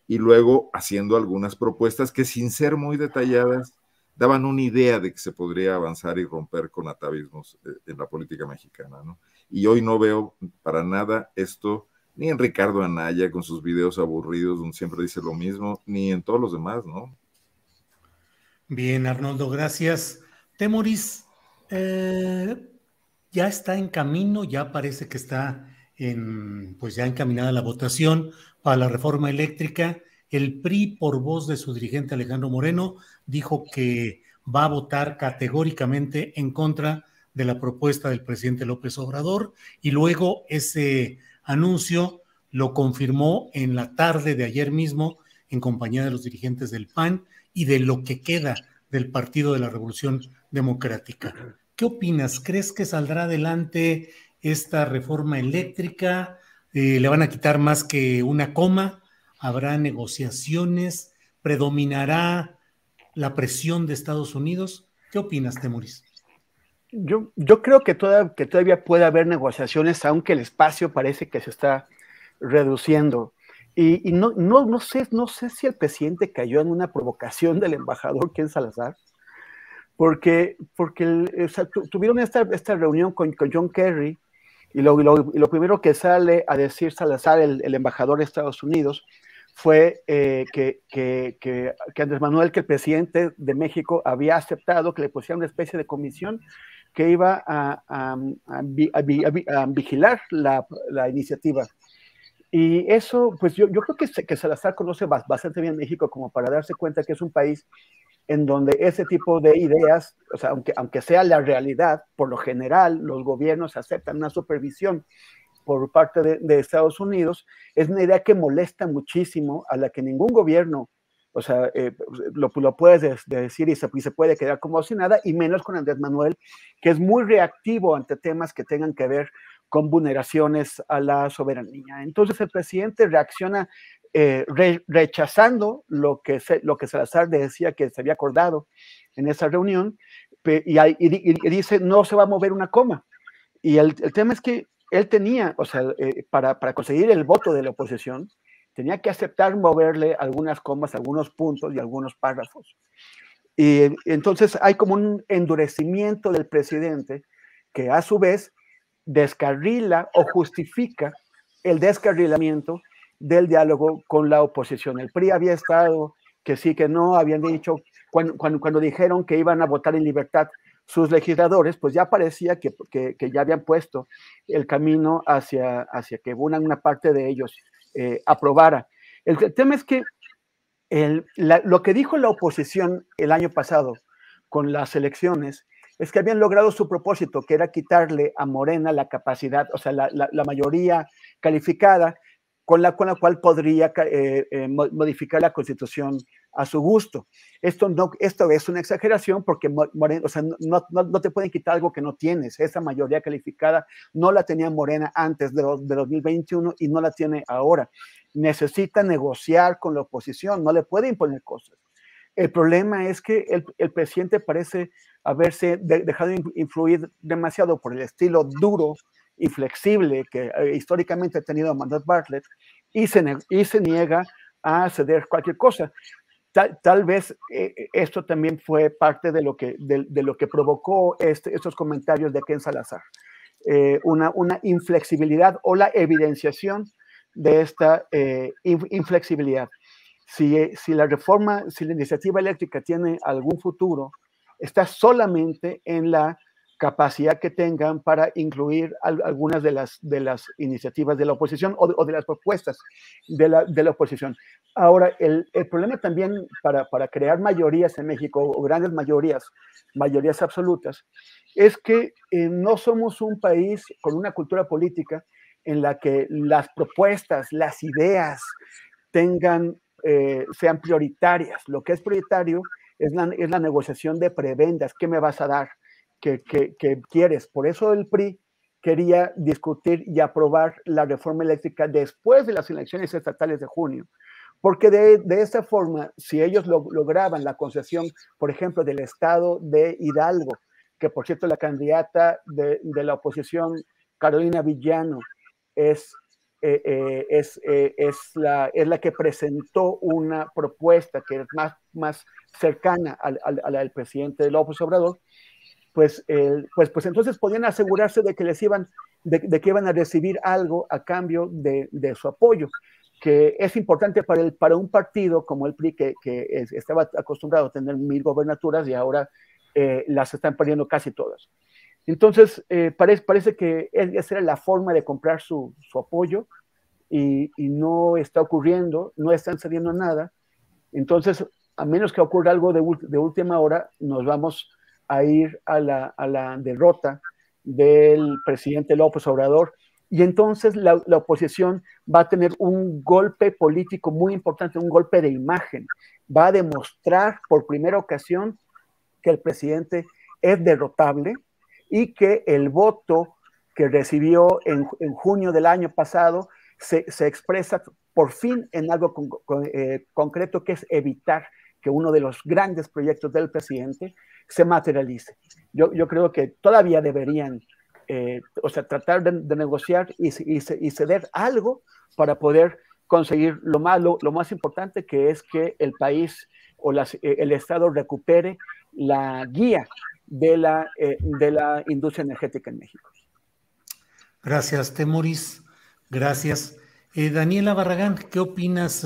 y luego haciendo algunas propuestas que sin ser muy detalladas, daban una idea de que se podría avanzar y romper con atavismos eh, en la política mexicana, ¿no? Y hoy no veo para nada esto, ni en Ricardo Anaya con sus videos aburridos donde siempre dice lo mismo, ni en todos los demás, ¿no? Bien, Arnoldo, gracias. Temoris, eh, ya está en camino, ya parece que está pues ya encaminada la votación para la reforma eléctrica. El PRI, por voz de su dirigente Alejandro Moreno, dijo que va a votar categóricamente en contra de la propuesta del presidente López Obrador y luego ese anuncio lo confirmó en la tarde de ayer mismo en compañía de los dirigentes del PAN y de lo que queda del Partido de la Revolución Democrática. ¿Qué opinas? ¿Crees que saldrá adelante esta reforma eléctrica? Eh, ¿Le van a quitar más que una coma? habrá negociaciones, predominará la presión de Estados Unidos. ¿Qué opinas, Temuris? Yo, yo creo que, que todavía puede haber negociaciones, aunque el espacio parece que se está reduciendo. Y, no, no, no, sé, no sé si el presidente cayó en una provocación del embajador Ken Salazar, porque, porque tuvieron esta, esta reunión con, con John Kerry y lo, y lo, y lo primero que sale a decir Salazar, el, el, embajador de Estados Unidos, fue eh, que, que, que, Andrés Manuel, que el presidente de México había aceptado que le pusiera una especie de comisión que iba a, vigilar la, iniciativa. Y eso, pues yo, yo creo que, que Salazar conoce bastante bien México como para darse cuenta que es un país en donde ese tipo de ideas, o sea, aunque, aunque sea la realidad, por lo general los gobiernos aceptan una supervisión por parte de, Estados Unidos, es una idea que molesta muchísimo, a la que ningún gobierno, o sea, eh, lo, puedes decir y se, puede quedar como si nada, y menos con Andrés Manuel, que es muy reactivo ante temas que tengan que ver con vulneraciones a la soberanía. Entonces el presidente reacciona eh, rechazando lo que, lo que Salazar decía que se había acordado en esa reunión, y, dice, no se va a mover una coma. Y el, tema es que él tenía, o sea, eh, para, conseguir el voto de la oposición, tenía que aceptar moverle algunas comas, algunos puntos y algunos párrafos. Y entonces hay como un endurecimiento del presidente que a su vez descarrila o justifica el descarrilamiento del diálogo con la oposición. El PRI había estado que sí, que no, habían dicho, cuando dijeron que iban a votar en libertad, sus legisladores, pues ya parecía que, ya habían puesto el camino hacia, hacia que una, una parte de ellos eh, aprobara. El, tema es que lo que dijo la oposición el año pasado con las elecciones es que habían logrado su propósito, que era quitarle a Morena la capacidad, o sea, la, mayoría calificada con la, con la cual podría eh, eh, modificar la constitución a su gusto. Esto, no, esto es una exageración porque Morena, o sea, no, te pueden quitar algo que no tienes. Esa mayoría calificada no la tenía Morena antes de, 2021 y no la tiene ahora. Necesita negociar con la oposición, no le puede imponer cosas. El problema es que el, presidente parece haberse dejado influir demasiado por el estilo duro, y flexible que eh, históricamente ha tenido Mandat Bartlett y se, y se niega a ceder cualquier cosa. Tal, vez eh, eh, esto también fue parte de lo que, lo que provocó este, estos comentarios de Ken Salazar. Eh, una, una, inflexibilidad o la evidenciación de esta inflexibilidad. Si, si la reforma, si la iniciativa eléctrica tiene algún futuro, está solamente en la capacidad que tengan para incluir algunas de las, de las iniciativas de la oposición o de, las propuestas de la, de la oposición. Ahora, el, el problema también para, para, crear mayorías en México, o grandes mayorías, mayorías absolutas, es que eh, no somos un país con una cultura política en la que las propuestas, las ideas tengan, eh, sean prioritarias. Lo que es prioritario es la, es la negociación de prebendas, ¿qué me vas a dar? que, quieres. Por eso el PRI quería discutir y aprobar la reforma eléctrica después de las elecciones estatales de junio. Porque de, de esta forma, si ellos lo, lograban la concesión, por ejemplo, del estado de Hidalgo, que por cierto la candidata de, la oposición, Carolina Villano, es, eh, eh, es, eh, es, la, es la que presentó una propuesta que es más, más cercana al a, a la del presidente López Obrador, pues, eh, pues, pues entonces podían asegurarse de que les iban, de, que iban a recibir algo a cambio de, su apoyo, que es importante para, el, para un partido como el PRI, que, estaba acostumbrado a tener mil gobernaturas y ahora eh, las están perdiendo casi todas. Entonces, eh, parece, parece que esa era la forma de comprar su, apoyo y, no está ocurriendo, no están saliendo nada. Entonces, a menos que ocurra algo de, última hora, nos vamos a ir a la, derrota del presidente López Obrador. Y entonces la, oposición va a tener un golpe político muy importante, un golpe de imagen. Va a demostrar por primera ocasión que el presidente es derrotable y que el voto que recibió en, junio del año pasado se, expresa por fin en algo eh, concreto que es evitar que uno de los grandes proyectos del presidente se materialice. Yo, creo que todavía deberían, eh, o sea, tratar de, negociar y, ceder algo para poder conseguir lo más, lo, más importante, que es que el país o eh, el Estado recupere la guía de la, eh, de la industria energética en México. Gracias, Temoris. Gracias. Daniela Barragán, ¿qué opinas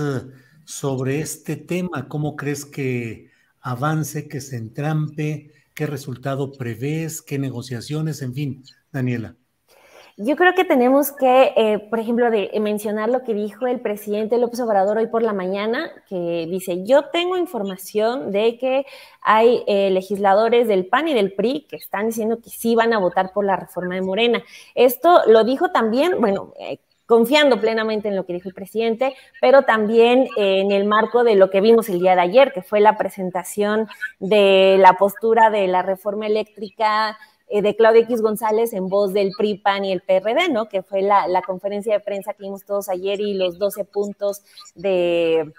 sobre este tema? ¿Cómo crees que avance, que se entrampe, qué resultado prevés, qué negociaciones, en fin, Daniela. Yo creo que tenemos que, eh, por ejemplo, de, eh, mencionar lo que dijo el presidente López Obrador hoy por la mañana, que dice, yo tengo información de que hay eh, legisladores del PAN y del PRI que están diciendo que sí van a votar por la reforma de Morena. Esto lo dijo también, bueno, que confiando plenamente en lo que dijo el presidente, pero también eh, en el marco de lo que vimos el día de ayer, que fue la presentación de la postura de la reforma eléctrica eh, de Claudia X González en voz del PRI, y el PRD, ¿no? Que fue la, conferencia de prensa que vimos todos ayer y los 12 puntos de,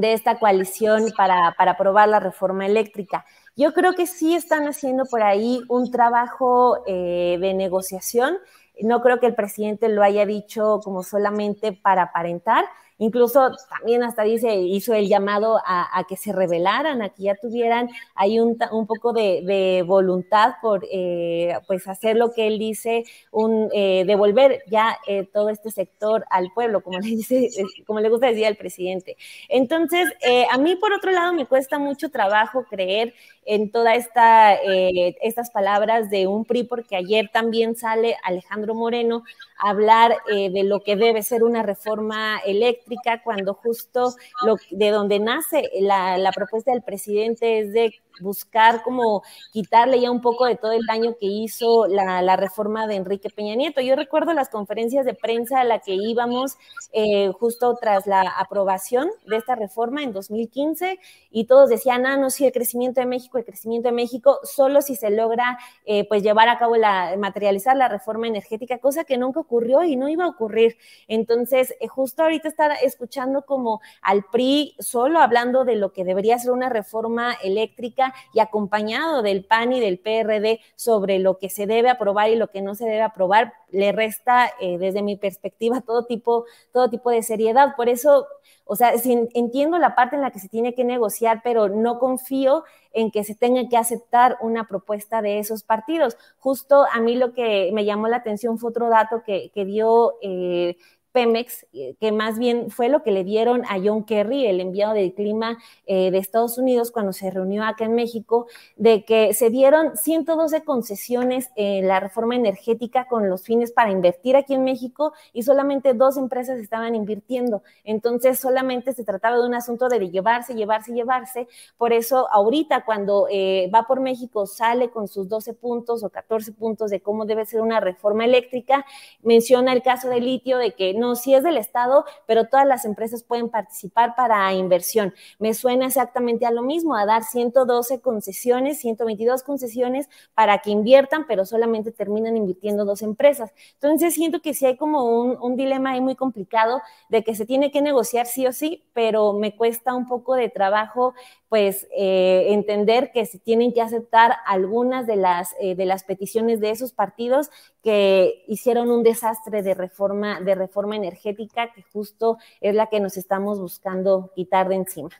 esta coalición para, para, aprobar la reforma eléctrica. Yo creo que sí están haciendo por ahí un trabajo eh, de negociación no creo que el presidente lo haya dicho como solamente para aparentar, Incluso también hasta dice, hizo el llamado a, que se revelaran, a que ya tuvieran ahí un, un poco de, voluntad por eh, pues hacer lo que él dice, un, eh, devolver ya eh, todo este sector al pueblo, como le, dice, como le gusta decir al presidente. Entonces, a mí por otro lado me cuesta mucho trabajo creer en todas esta, estas palabras de un PRI, porque ayer también sale Alejandro Moreno a hablar de lo que debe ser una reforma eléctrica cuando justo lo, de donde nace la, la propuesta del presidente es de buscar como quitarle ya un poco de todo el daño que hizo la, reforma de Enrique Peña Nieto. Yo recuerdo las conferencias de prensa a la que íbamos eh, justo tras la aprobación de esta reforma en 2015 y todos decían, ah, no, sí, el crecimiento de México, el crecimiento de México, solo si se logra eh, pues llevar a cabo la, materializar la reforma energética, cosa que nunca ocurrió y no iba a ocurrir. Entonces, eh, justo ahorita estar escuchando como al PRI solo hablando de lo que debería ser una reforma eléctrica, y acompañado del PAN y del PRD sobre lo que se debe aprobar y lo que no se debe aprobar, le resta, eh, desde mi perspectiva, todo tipo, todo tipo de seriedad. Por eso, o sea, entiendo la parte en la que se tiene que negociar, pero no confío en que se tenga que aceptar una propuesta de esos partidos. Justo a mí lo que me llamó la atención fue otro dato que, dio eh, Pemex, eh, que más bien fue lo que le dieron a John Kerry, el enviado del clima eh, de Estados Unidos, cuando se reunió acá en México, de que se dieron 112 concesiones en la reforma energética con los fines para invertir aquí en México y solamente dos empresas estaban invirtiendo. Entonces, solamente se trataba de un asunto de llevarse, llevarse, llevarse. Por eso, ahorita, cuando eh, va por México, sale con sus 12 puntos o 14 puntos de cómo debe ser una reforma eléctrica, menciona el caso de litio, de que no, sí es del Estado, pero todas las empresas pueden participar para inversión. Me suena exactamente a lo mismo, a dar 112 concesiones, 122 concesiones para que inviertan, pero solamente terminan invirtiendo dos empresas. Entonces siento que sí hay como un, un dilema ahí muy complicado de que se tiene que negociar sí o sí, pero me cuesta un poco de trabajo pues eh, entender que se tienen que aceptar algunas de las, eh, de las peticiones de esos partidos que hicieron un desastre de reforma, de reforma energética que justo es la que nos estamos buscando quitar de encima.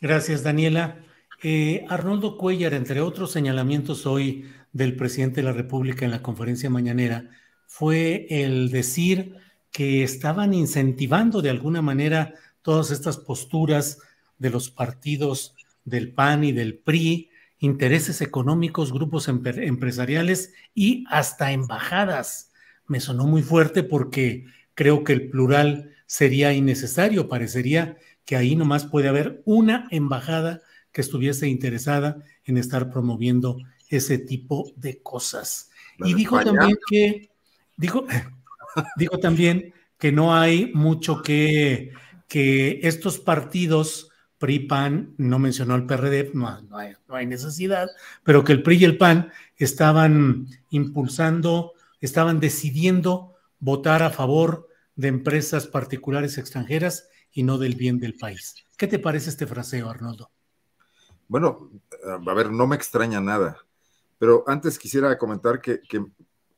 Gracias, Daniela. Eh, Arnoldo Cuellar, entre otros señalamientos hoy del presidente de la República en la conferencia mañanera, fue el decir que estaban incentivando de alguna manera todas estas posturas de los partidos del PAN y del PRI, intereses económicos, grupos empresariales y hasta embajadas. Me sonó muy fuerte porque creo que el plural sería innecesario. Parecería que ahí nomás puede haber una embajada que estuviese interesada en estar promoviendo ese tipo de cosas. y dijo también que dijo, también que no hay mucho que que estos partidos PRI, PAN, no mencionó el PRD, no, hay, necesidad, pero que el PRI y el PAN estaban impulsando, estaban decidiendo votar a favor de empresas particulares extranjeras y no del bien del país. ¿Qué te parece este fraseo, Arnoldo? Bueno, a ver, no me extraña nada, pero antes quisiera comentar que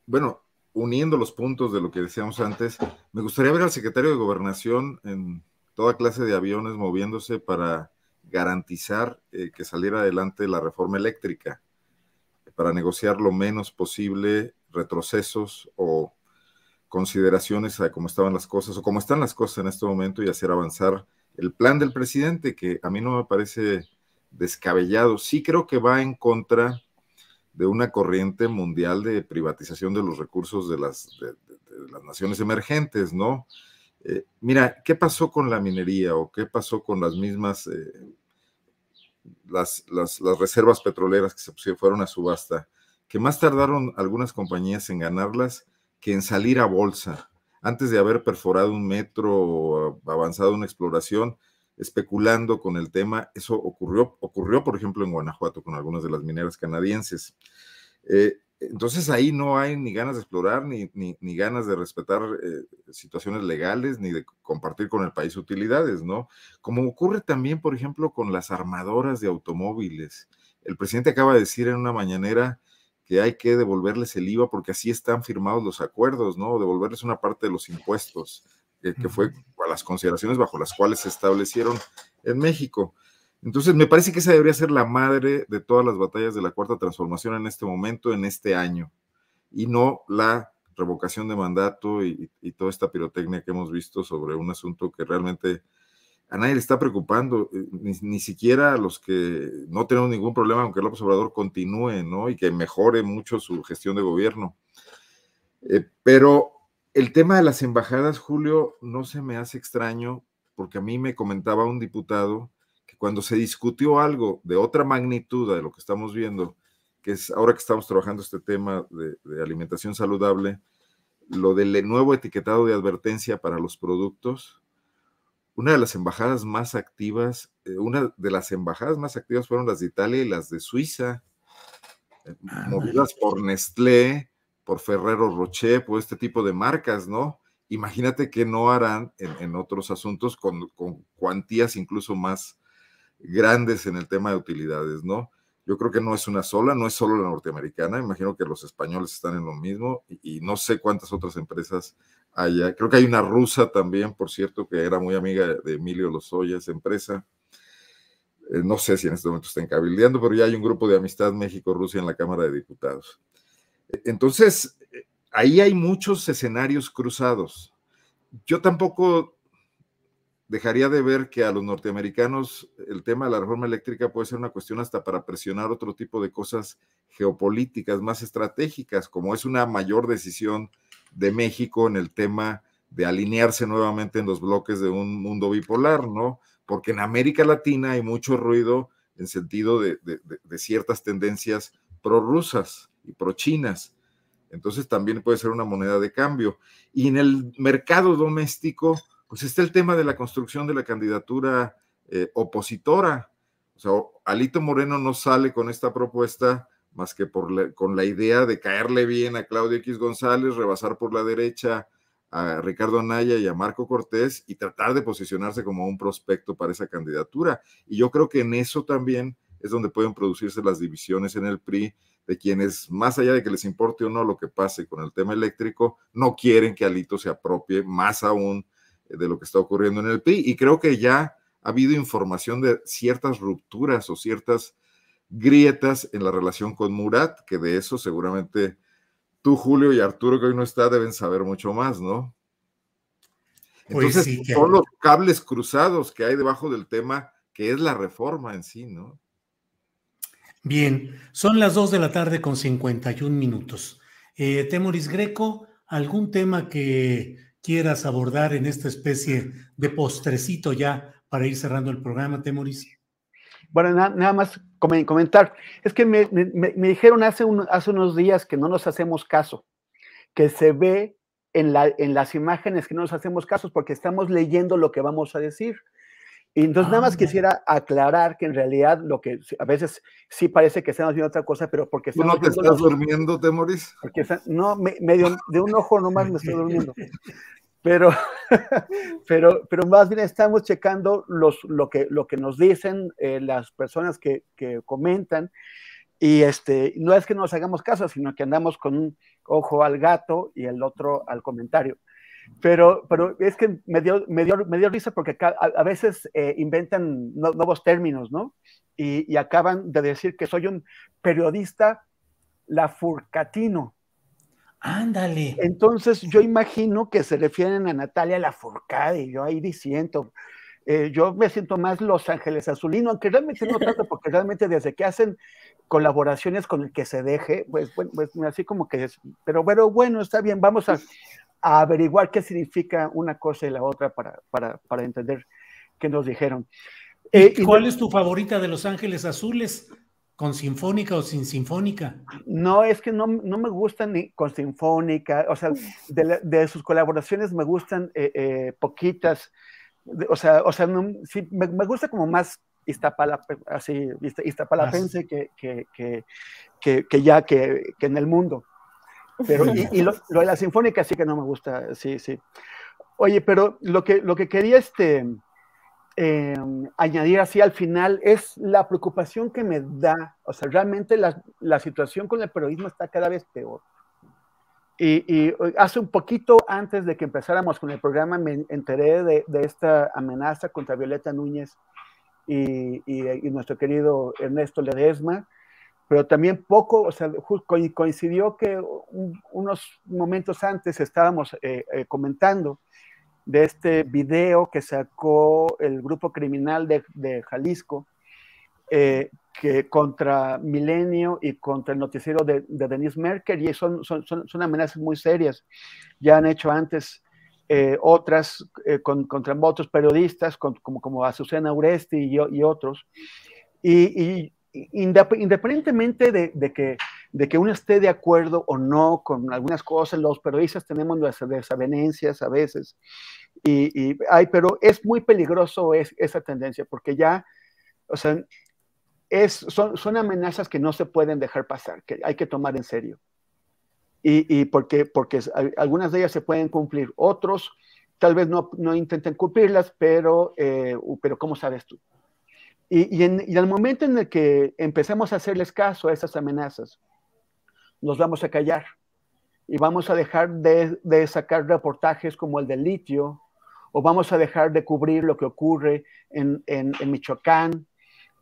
bueno, uniendo los puntos de lo que decíamos antes, me gustaría ver al secretario de Gobernación en toda clase de aviones moviéndose para garantizar eh, que saliera adelante la reforma eléctrica, para negociar lo menos posible retrocesos o consideraciones a cómo estaban las cosas o cómo están las cosas en este momento y hacer avanzar el plan del presidente, que a mí no me parece descabellado. Sí creo que va en contra de una corriente mundial de privatización de los recursos de las, de las naciones emergentes, ¿no? Eh, mira, ¿qué pasó con la minería o qué pasó con las mismas, eh, las, reservas petroleras que se fueron a subasta? Que más tardaron algunas compañías en ganarlas que en salir a bolsa. Antes de haber perforado un metro o avanzado una exploración, especulando con el tema, eso ocurrió, ocurrió por ejemplo en Guanajuato con algunas de las mineras canadienses. Eh, entonces ahí no hay ni ganas de explorar, ni, ganas de respetar eh, situaciones legales, ni de compartir con el país utilidades, ¿no? Como ocurre también, por ejemplo, con las armadoras de automóviles. El presidente acaba de decir en una mañanera que hay que devolverles el IVA porque así están firmados los acuerdos, ¿no? Devolverles una parte de los impuestos, que fue a las consideraciones bajo las cuales se establecieron en México. Entonces, me parece que esa debería ser la madre de todas las batallas de la cuarta transformación en este momento, en este año, y no la revocación de mandato y, toda esta pirotecnia que hemos visto sobre un asunto que realmente a nadie le está preocupando, eh, ni, siquiera a los que no tenemos ningún problema aunque López Obrador continúe, ¿no? Y que mejore mucho su gestión de gobierno. Eh, pero el tema de las embajadas, Julio, no se me hace extraño, porque a mí me comentaba un diputado cuando se discutió algo de otra magnitud de lo que estamos viendo, que es ahora que estamos trabajando este tema de, alimentación saludable, lo del nuevo etiquetado de advertencia para los productos, una de las embajadas más activas, eh, una de las embajadas más activas fueron las de Italia y las de Suiza, eh, ah, movidas por Nestlé, por Ferrero Rocher, por este tipo de marcas, ¿no? Imagínate que no harán en, otros asuntos con, cuantías incluso más grandes en el tema de utilidades, ¿no? Yo creo que no es una sola, no es solo la norteamericana, imagino que los españoles están en lo mismo y, no sé cuántas otras empresas haya. Creo que hay una rusa también, por cierto, que era muy amiga de Emilio Lozoya, esa empresa. Eh, no sé si en este momento están cabildeando, pero ya hay un grupo de amistad México-Rusia en la Cámara de Diputados. E, entonces, eh, ahí hay muchos escenarios cruzados. Yo tampoco dejaría de ver que a los norteamericanos el tema de la reforma eléctrica puede ser una cuestión hasta para presionar otro tipo de cosas geopolíticas más estratégicas, como es una mayor decisión de México en el tema de alinearse nuevamente en los bloques de un mundo bipolar, ¿no? Porque en América Latina hay mucho ruido en sentido de, ciertas tendencias prorrusas y prochinas. Entonces también puede ser una moneda de cambio. Y en el mercado doméstico, pues está el tema de la construcción de la candidatura eh, opositora. O sea, Alito Moreno no sale con esta propuesta más que por con la idea de caerle bien a Claudio X González, rebasar por la derecha a Ricardo Anaya y a Marco Cortés y tratar de posicionarse como un prospecto para esa candidatura. Y yo creo que en eso también es donde pueden producirse las divisiones en el PRI de quienes, más allá de que les importe o no lo que pase con el tema eléctrico, no quieren que Alito se apropie más aún de lo que está ocurriendo en el pi Y creo que ya ha habido información de ciertas rupturas o ciertas grietas en la relación con Murat, que de eso seguramente tú, Julio y Arturo, que hoy no está, deben saber mucho más, ¿no? Entonces, son los cables cruzados que hay debajo del tema, que es la reforma en sí, ¿no? Bien, son las 2 de la tarde con 51 minutos. Eh, Temoris Greco, ¿algún tema que quieras abordar en esta especie de postrecito ya para ir cerrando el programa, Temoris. Bueno, nada, nada más comentar. Es que me, dijeron hace, hace unos días que no nos hacemos caso, que se ve en, la, en, las imágenes que no nos hacemos caso porque estamos leyendo lo que vamos a decir. Y entonces nada ah, más quisiera aclarar que en realidad lo que a veces sí parece que estamos viendo otra cosa, pero porque... ¿Tú no te estás durmiendo, Temoris? Porque no, medio de un ojo nomás me estoy durmiendo. Pero, pero, pero más bien estamos checando los, lo, que, lo que nos dicen eh, las personas que, comentan. Y este, no es que nos hagamos caso, sino que andamos con un ojo al gato y el otro al comentario. Pero, pero es que me dio, me dio, me dio risa porque a, veces eh, inventan nuevos términos, ¿no? Y, acaban de decir que soy un periodista la furcatino Ándale. Entonces yo imagino que se refieren a Natalia la furcada y yo ahí diciendo, eh, yo me siento más Los Ángeles Azulino, aunque realmente no tanto, porque realmente desde que hacen colaboraciones con el que se deje, pues, bueno, pues así como que es, pero bueno, bueno, está bien, vamos a, a averiguar qué significa una cosa y la otra para, para, para entender qué nos dijeron. ¿Y eh, ¿Cuál es tu favorita de Los Ángeles Azules? ¿Con sinfónica o sin sinfónica? No, es que no, no me gustan ni con sinfónica, o sea, de, sus colaboraciones me gustan eh, eh, poquitas, o sea, o sea me, me, gusta como más así, Iztapalapense que, que, que, que, ya que en el mundo. Pero, y, lo, de la sinfónica sí que no me gusta, sí, sí. Oye, pero lo que, lo que quería este, em, añadir así al final es la preocupación que me da. O sea, realmente la, la situación con el periodismo está cada vez peor. Y, hace un poquito antes de que empezáramos con el programa me enteré de, esta amenaza contra Violeta Núñez y, y, y, nuestro querido Ernesto Ledesma pero también poco, o sea, coincidió que unos momentos antes estábamos eh, eh, comentando de este video que sacó el grupo criminal de, de Jalisco eh, que contra Milenio y contra el noticiero de, de Denise Merker, y son, son, son, amenazas muy serias. Ya han hecho antes otras contra otros periodistas, como, como Azucena Uresti y, y otros. Y, y, independientemente de, que, de que uno esté de acuerdo o no con algunas cosas, los periodistas tenemos las desavenencias a veces, y, pero es muy peligroso es, esa tendencia, porque ya, o sea, es, son, son amenazas que no se pueden dejar pasar, que hay que tomar en serio. Y, y porque, porque algunas de ellas se pueden cumplir, otros tal vez no, intenten cumplirlas, pero, eh, pero ¿cómo sabes tú? Y, en, el al momento en el que empecemos a hacerles caso a esas amenazas, nos vamos a callar y vamos a dejar de, sacar reportajes como el del litio, o vamos a dejar de cubrir lo que ocurre en, Michoacán,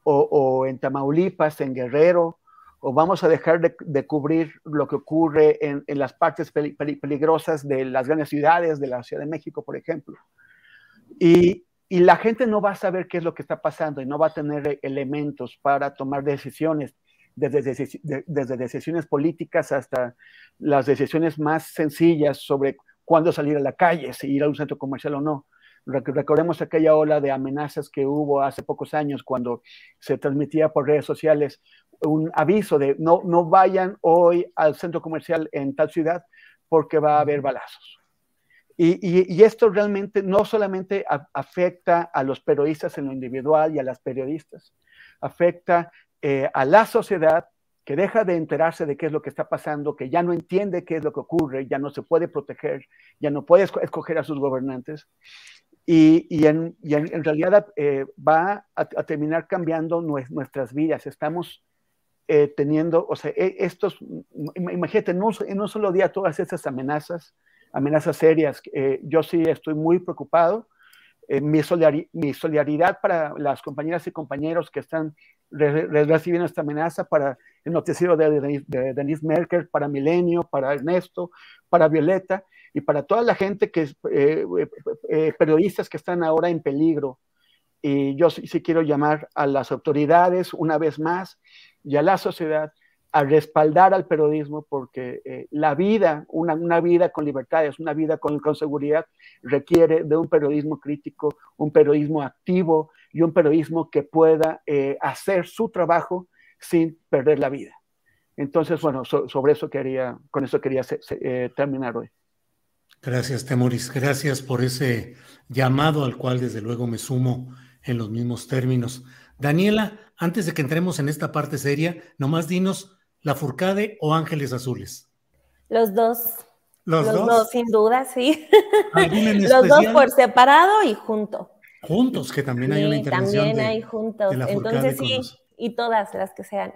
o, en Tamaulipas, en Guerrero, o vamos a dejar de, cubrir lo que ocurre en, las partes peligrosas de las grandes ciudades, de la Ciudad de México, por ejemplo. Y, y la gente no va a saber qué es lo que está pasando y no va a tener e-, elementos para tomar decisiones, desde, decisiones políticas hasta las decisiones más sencillas sobre cuándo salir a la calle, si ir a un centro comercial o no. Recordemos aquella ola de amenazas que hubo hace pocos años cuando se transmitía por redes sociales un aviso de no, no vayan hoy al centro comercial en tal ciudad porque va a haber balazos. Y, esto realmente no solamente afecta a los periodistas en lo individual y a las periodistas, afecta eh, a la sociedad que deja de enterarse de qué es lo que está pasando, que ya no entiende qué es lo que ocurre, ya no se puede proteger, ya no puede escoger a sus gobernantes. Y, en, realidad eh, va a, terminar cambiando nuestras vidas. Estamos eh, teniendo, o sea, e-, estos, imagínate, en un solo día todas esas amenazas, amenazas serias. Eh, yo sí estoy muy preocupado. Eh, mi, mi, solidaridad para las compañeras y compañeros que están recibiendo esta amenaza, para el noticiero de, Denise Merkel, para Milenio, para Ernesto, para Violeta y para toda la gente que eh, periodistas que están ahora en peligro. Y yo sí quiero llamar a las autoridades una vez más y a la sociedad a respaldar al periodismo porque eh, la vida, una, vida con libertades, una vida con, con, seguridad, requiere de un periodismo crítico, un periodismo activo y un periodismo que pueda eh, hacer su trabajo sin perder la vida. Entonces, bueno, sobre eso quería, con eso quería eh, terminar hoy. Gracias, Temoris. Gracias por ese llamado al cual desde luego me sumo en los mismos términos. Daniela, antes de que entremos en esta parte seria, nomás dinos la Furcade o Ángeles Azules? Los dos. Los, dos? sin duda, sí. Ah, los dos por separado y junto. Juntos, que también hay una intervención. También hay juntos. Entonces sí, y todas las que sean.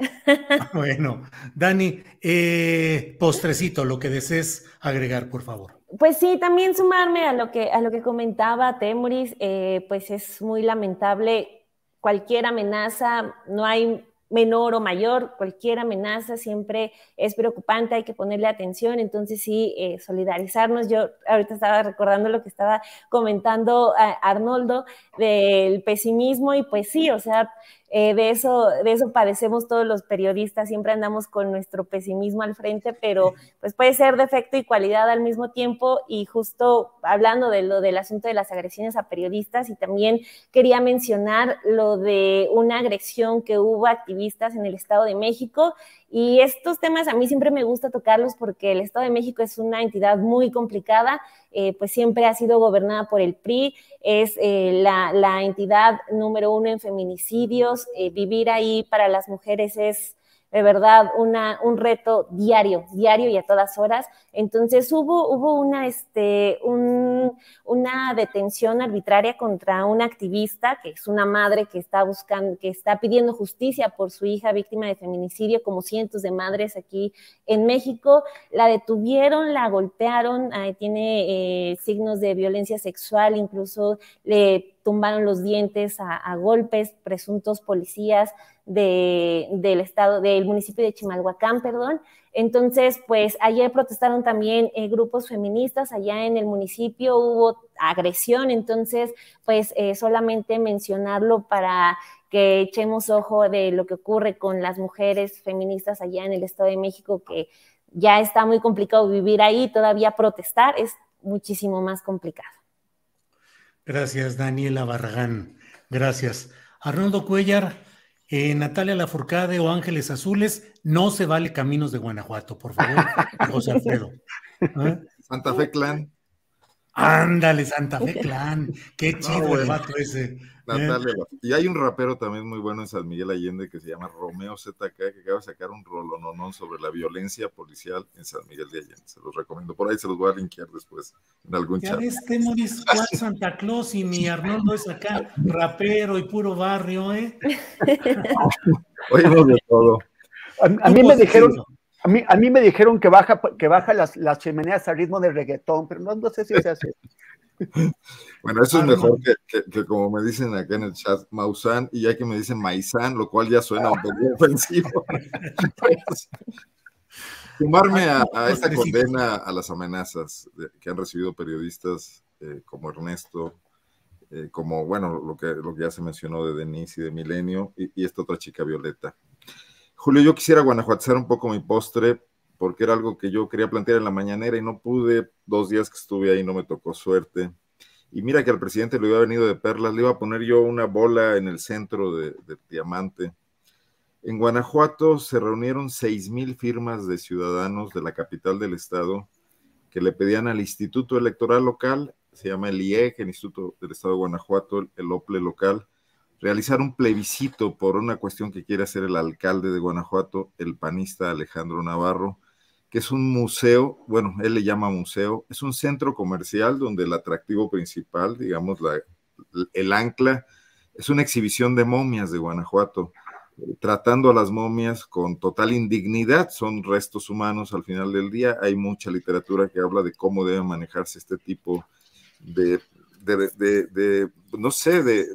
Ah, bueno, Dani, eh, postrecito, lo que desees agregar, por favor. Pues sí, también sumarme a lo que, a lo que comentaba Temuris, eh, pues es muy lamentable cualquier amenaza, no hay menor o mayor, cualquier amenaza siempre es preocupante, hay que ponerle atención, entonces sí, eh, solidarizarnos. Yo ahorita estaba recordando lo que estaba comentando eh, Arnoldo del pesimismo y pues sí, o sea, eh, de, eso, de eso padecemos todos los periodistas, siempre andamos con nuestro pesimismo al frente, pero pues puede ser defecto y cualidad al mismo tiempo. Y justo hablando de lo del asunto de las agresiones a periodistas, y también quería mencionar lo de una agresión que hubo a activistas en el Estado de México y estos temas a mí siempre me gusta tocarlos porque el Estado de México es una entidad muy complicada, eh, pues siempre ha sido gobernada por el PRI, es eh, la, entidad número uno en feminicidios, eh, vivir ahí para las mujeres es de verdad una, un reto diario, diario y a todas horas. Entonces hubo, hubo una, este, un, una detención arbitraria contra una activista que es una madre que está buscando, que está pidiendo justicia por su hija víctima de feminicidio, como cientos de madres aquí en México. La detuvieron, la golpearon, tiene eh, signos de violencia sexual, incluso le tumbaron los dientes a, a golpes, presuntos policías de, del estado, del municipio de Chimalhuacán, perdón. Entonces, pues ayer protestaron también eh, grupos feministas, allá en el municipio hubo agresión, entonces, pues eh, solamente mencionarlo para que echemos ojo de lo que ocurre con las mujeres feministas allá en el Estado de México, que ya está muy complicado vivir ahí, todavía protestar es muchísimo más complicado. Gracias, Daniela Barragán. Gracias. Arnoldo Cuellar, eh, Natalia Lafourcade o Ángeles Azules, no se vale Caminos de Guanajuato, por favor, José Alfredo. Santa Fe Clan. Ándale, Santa Fe Clan. Qué chido el vato ese. ¿eh? Y hay un rapero también muy bueno en San Miguel Allende que se llama Romeo ZK, que acaba de sacar un rolononón sobre la violencia policial en San Miguel de Allende. Se los recomiendo. Por ahí se los voy a linkear después en algún chat. Este este Santa Claus y mi Arnoldo es acá, rapero y puro barrio, ¿eh? Oímos de todo. a mí me dijeron, a mí, a mí me dijeron que baja, que baja las, chimeneas al ritmo de reggaetón, pero no, sé si se hace. bueno, eso es mejor que, como me dicen acá en el chat, Mausan, y ya que me dicen Maizán, lo cual ya suena un poco ofensivo. sumarme a, a, esta condena a las amenazas que han recibido periodistas eh, como Ernesto, eh, como, bueno, lo que, lo que ya se mencionó de Denise y de Milenio, y esta otra chica Violeta. Julio, yo quisiera guanajuatizar un poco mi postre porque era algo que yo quería plantear en la mañanera y no pude. Dos días que estuve ahí no me tocó suerte. Y mira que al presidente le a venido de perlas, le iba a poner yo una bola en el centro de, diamante. En Guanajuato se reunieron seis mil firmas de ciudadanos de la capital del estado que le pedían al Instituto Electoral Local, se llama el IEG, el Instituto del Estado de Guanajuato, el OPLE local, realizar un plebiscito por una cuestión que quiere hacer el alcalde de Guanajuato, el panista Alejandro Navarro, que es un museo, bueno, él le llama museo, es un centro comercial donde el atractivo principal, digamos, la, el ancla, es una exhibición de momias de Guanajuato, tratando a las momias con total indignidad, son restos humanos al final del día, hay mucha literatura que habla de cómo debe manejarse este tipo de, de no sé, de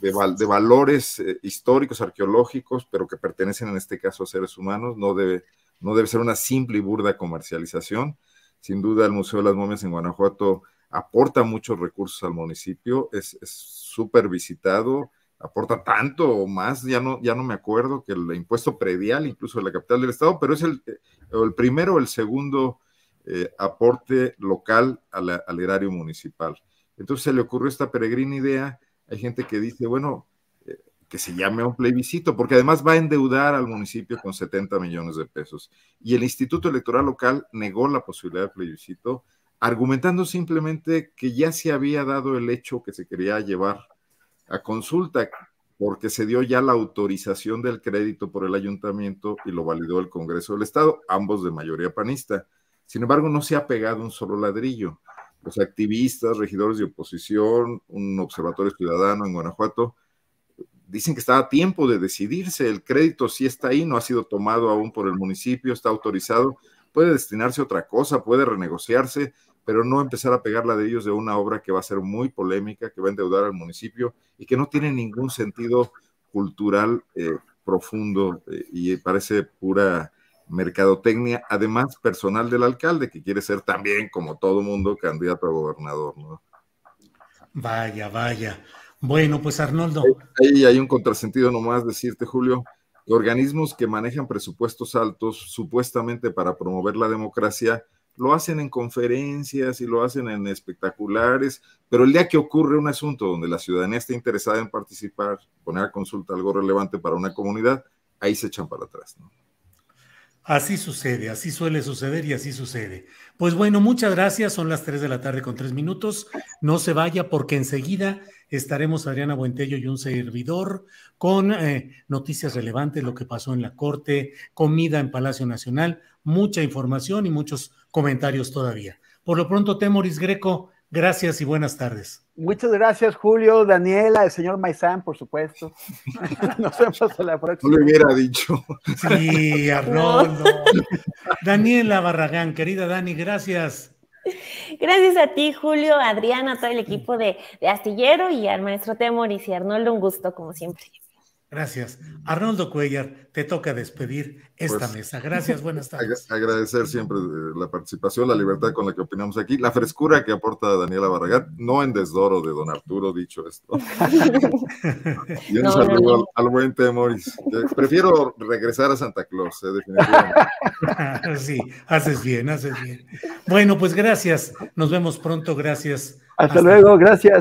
de, valores eh, históricos, arqueológicos, pero que pertenecen en este caso a seres humanos. No debe, no debe ser una simple y burda comercialización. Sin duda, el Museo de las Momias en Guanajuato aporta muchos recursos al municipio, es súper visitado, aporta tanto o más, ya no, ya no me acuerdo, que el impuesto predial incluso de la capital del estado, pero es el, eh, el primero o el segundo eh, aporte local al erario municipal. Entonces se le ocurrió esta peregrina idea hay gente que dice, bueno, eh, que se llame un plebiscito, porque además va a endeudar al municipio con 70 millones de pesos. Y el Instituto Electoral Local negó la posibilidad de plebiscito, argumentando simplemente que ya se había dado el hecho que se quería llevar a consulta, porque se dio ya la autorización del crédito por el ayuntamiento y lo validó el Congreso del Estado, ambos de mayoría panista. Sin embargo, no se ha pegado un solo ladrillo los activistas, regidores de oposición, un observatorio ciudadano en Guanajuato, dicen que está a tiempo de decidirse, el crédito sí está ahí, no ha sido tomado aún por el municipio, está autorizado, puede destinarse a otra cosa, puede renegociarse, pero no empezar a pegarla de ellos de una obra que va a ser muy polémica, que va a endeudar al municipio y que no tiene ningún sentido cultural eh, profundo eh, y parece pura mercadotecnia, además personal del alcalde, que quiere ser también, como todo mundo, candidato a gobernador. ¿no? Vaya, vaya. Bueno, pues Arnoldo. Ahí hay un contrasentido nomás decirte, Julio, organismos que manejan presupuestos altos, supuestamente para promover la democracia, lo hacen en conferencias y lo hacen en espectaculares, pero el día que ocurre un asunto donde la ciudadanía está interesada en participar, poner a consulta algo relevante para una comunidad, ahí se echan para atrás. ¿no? Así sucede, así suele suceder y así sucede. Pues bueno, muchas gracias. Son las 3 de la tarde con 3 minutos. No se vaya porque enseguida estaremos Adriana Buentello y un servidor con eh, noticias relevantes, lo que pasó en la Corte, comida en Palacio Nacional, mucha información y muchos comentarios todavía. Por lo pronto, Temoris Greco, Gracias y buenas tardes. Muchas gracias, Julio, Daniela, el señor Maizán, por supuesto. Nos vemos a la próxima. No lo hubiera dicho. Sí, Arnoldo. Daniela Barragán, querida Dani, gracias. Gracias a ti, Julio, Adriana, todo el equipo de, Astillero y al maestro Temor y Arnoldo, un gusto, como siempre. Gracias. Arnoldo Cuellar, te toca despedir esta pues, mesa. Gracias, buenas tardes. Agradecer siempre eh, la participación, la libertad con la que opinamos aquí, la frescura que aporta Daniela Barragán, no en desdoro de don Arturo, dicho esto. y un no, saludo Al, buen Prefiero regresar a Santa Claus, eh, definitivamente. sí, haces bien, haces bien. Bueno, pues gracias. Nos vemos pronto. Gracias. Hasta, luego, gracias.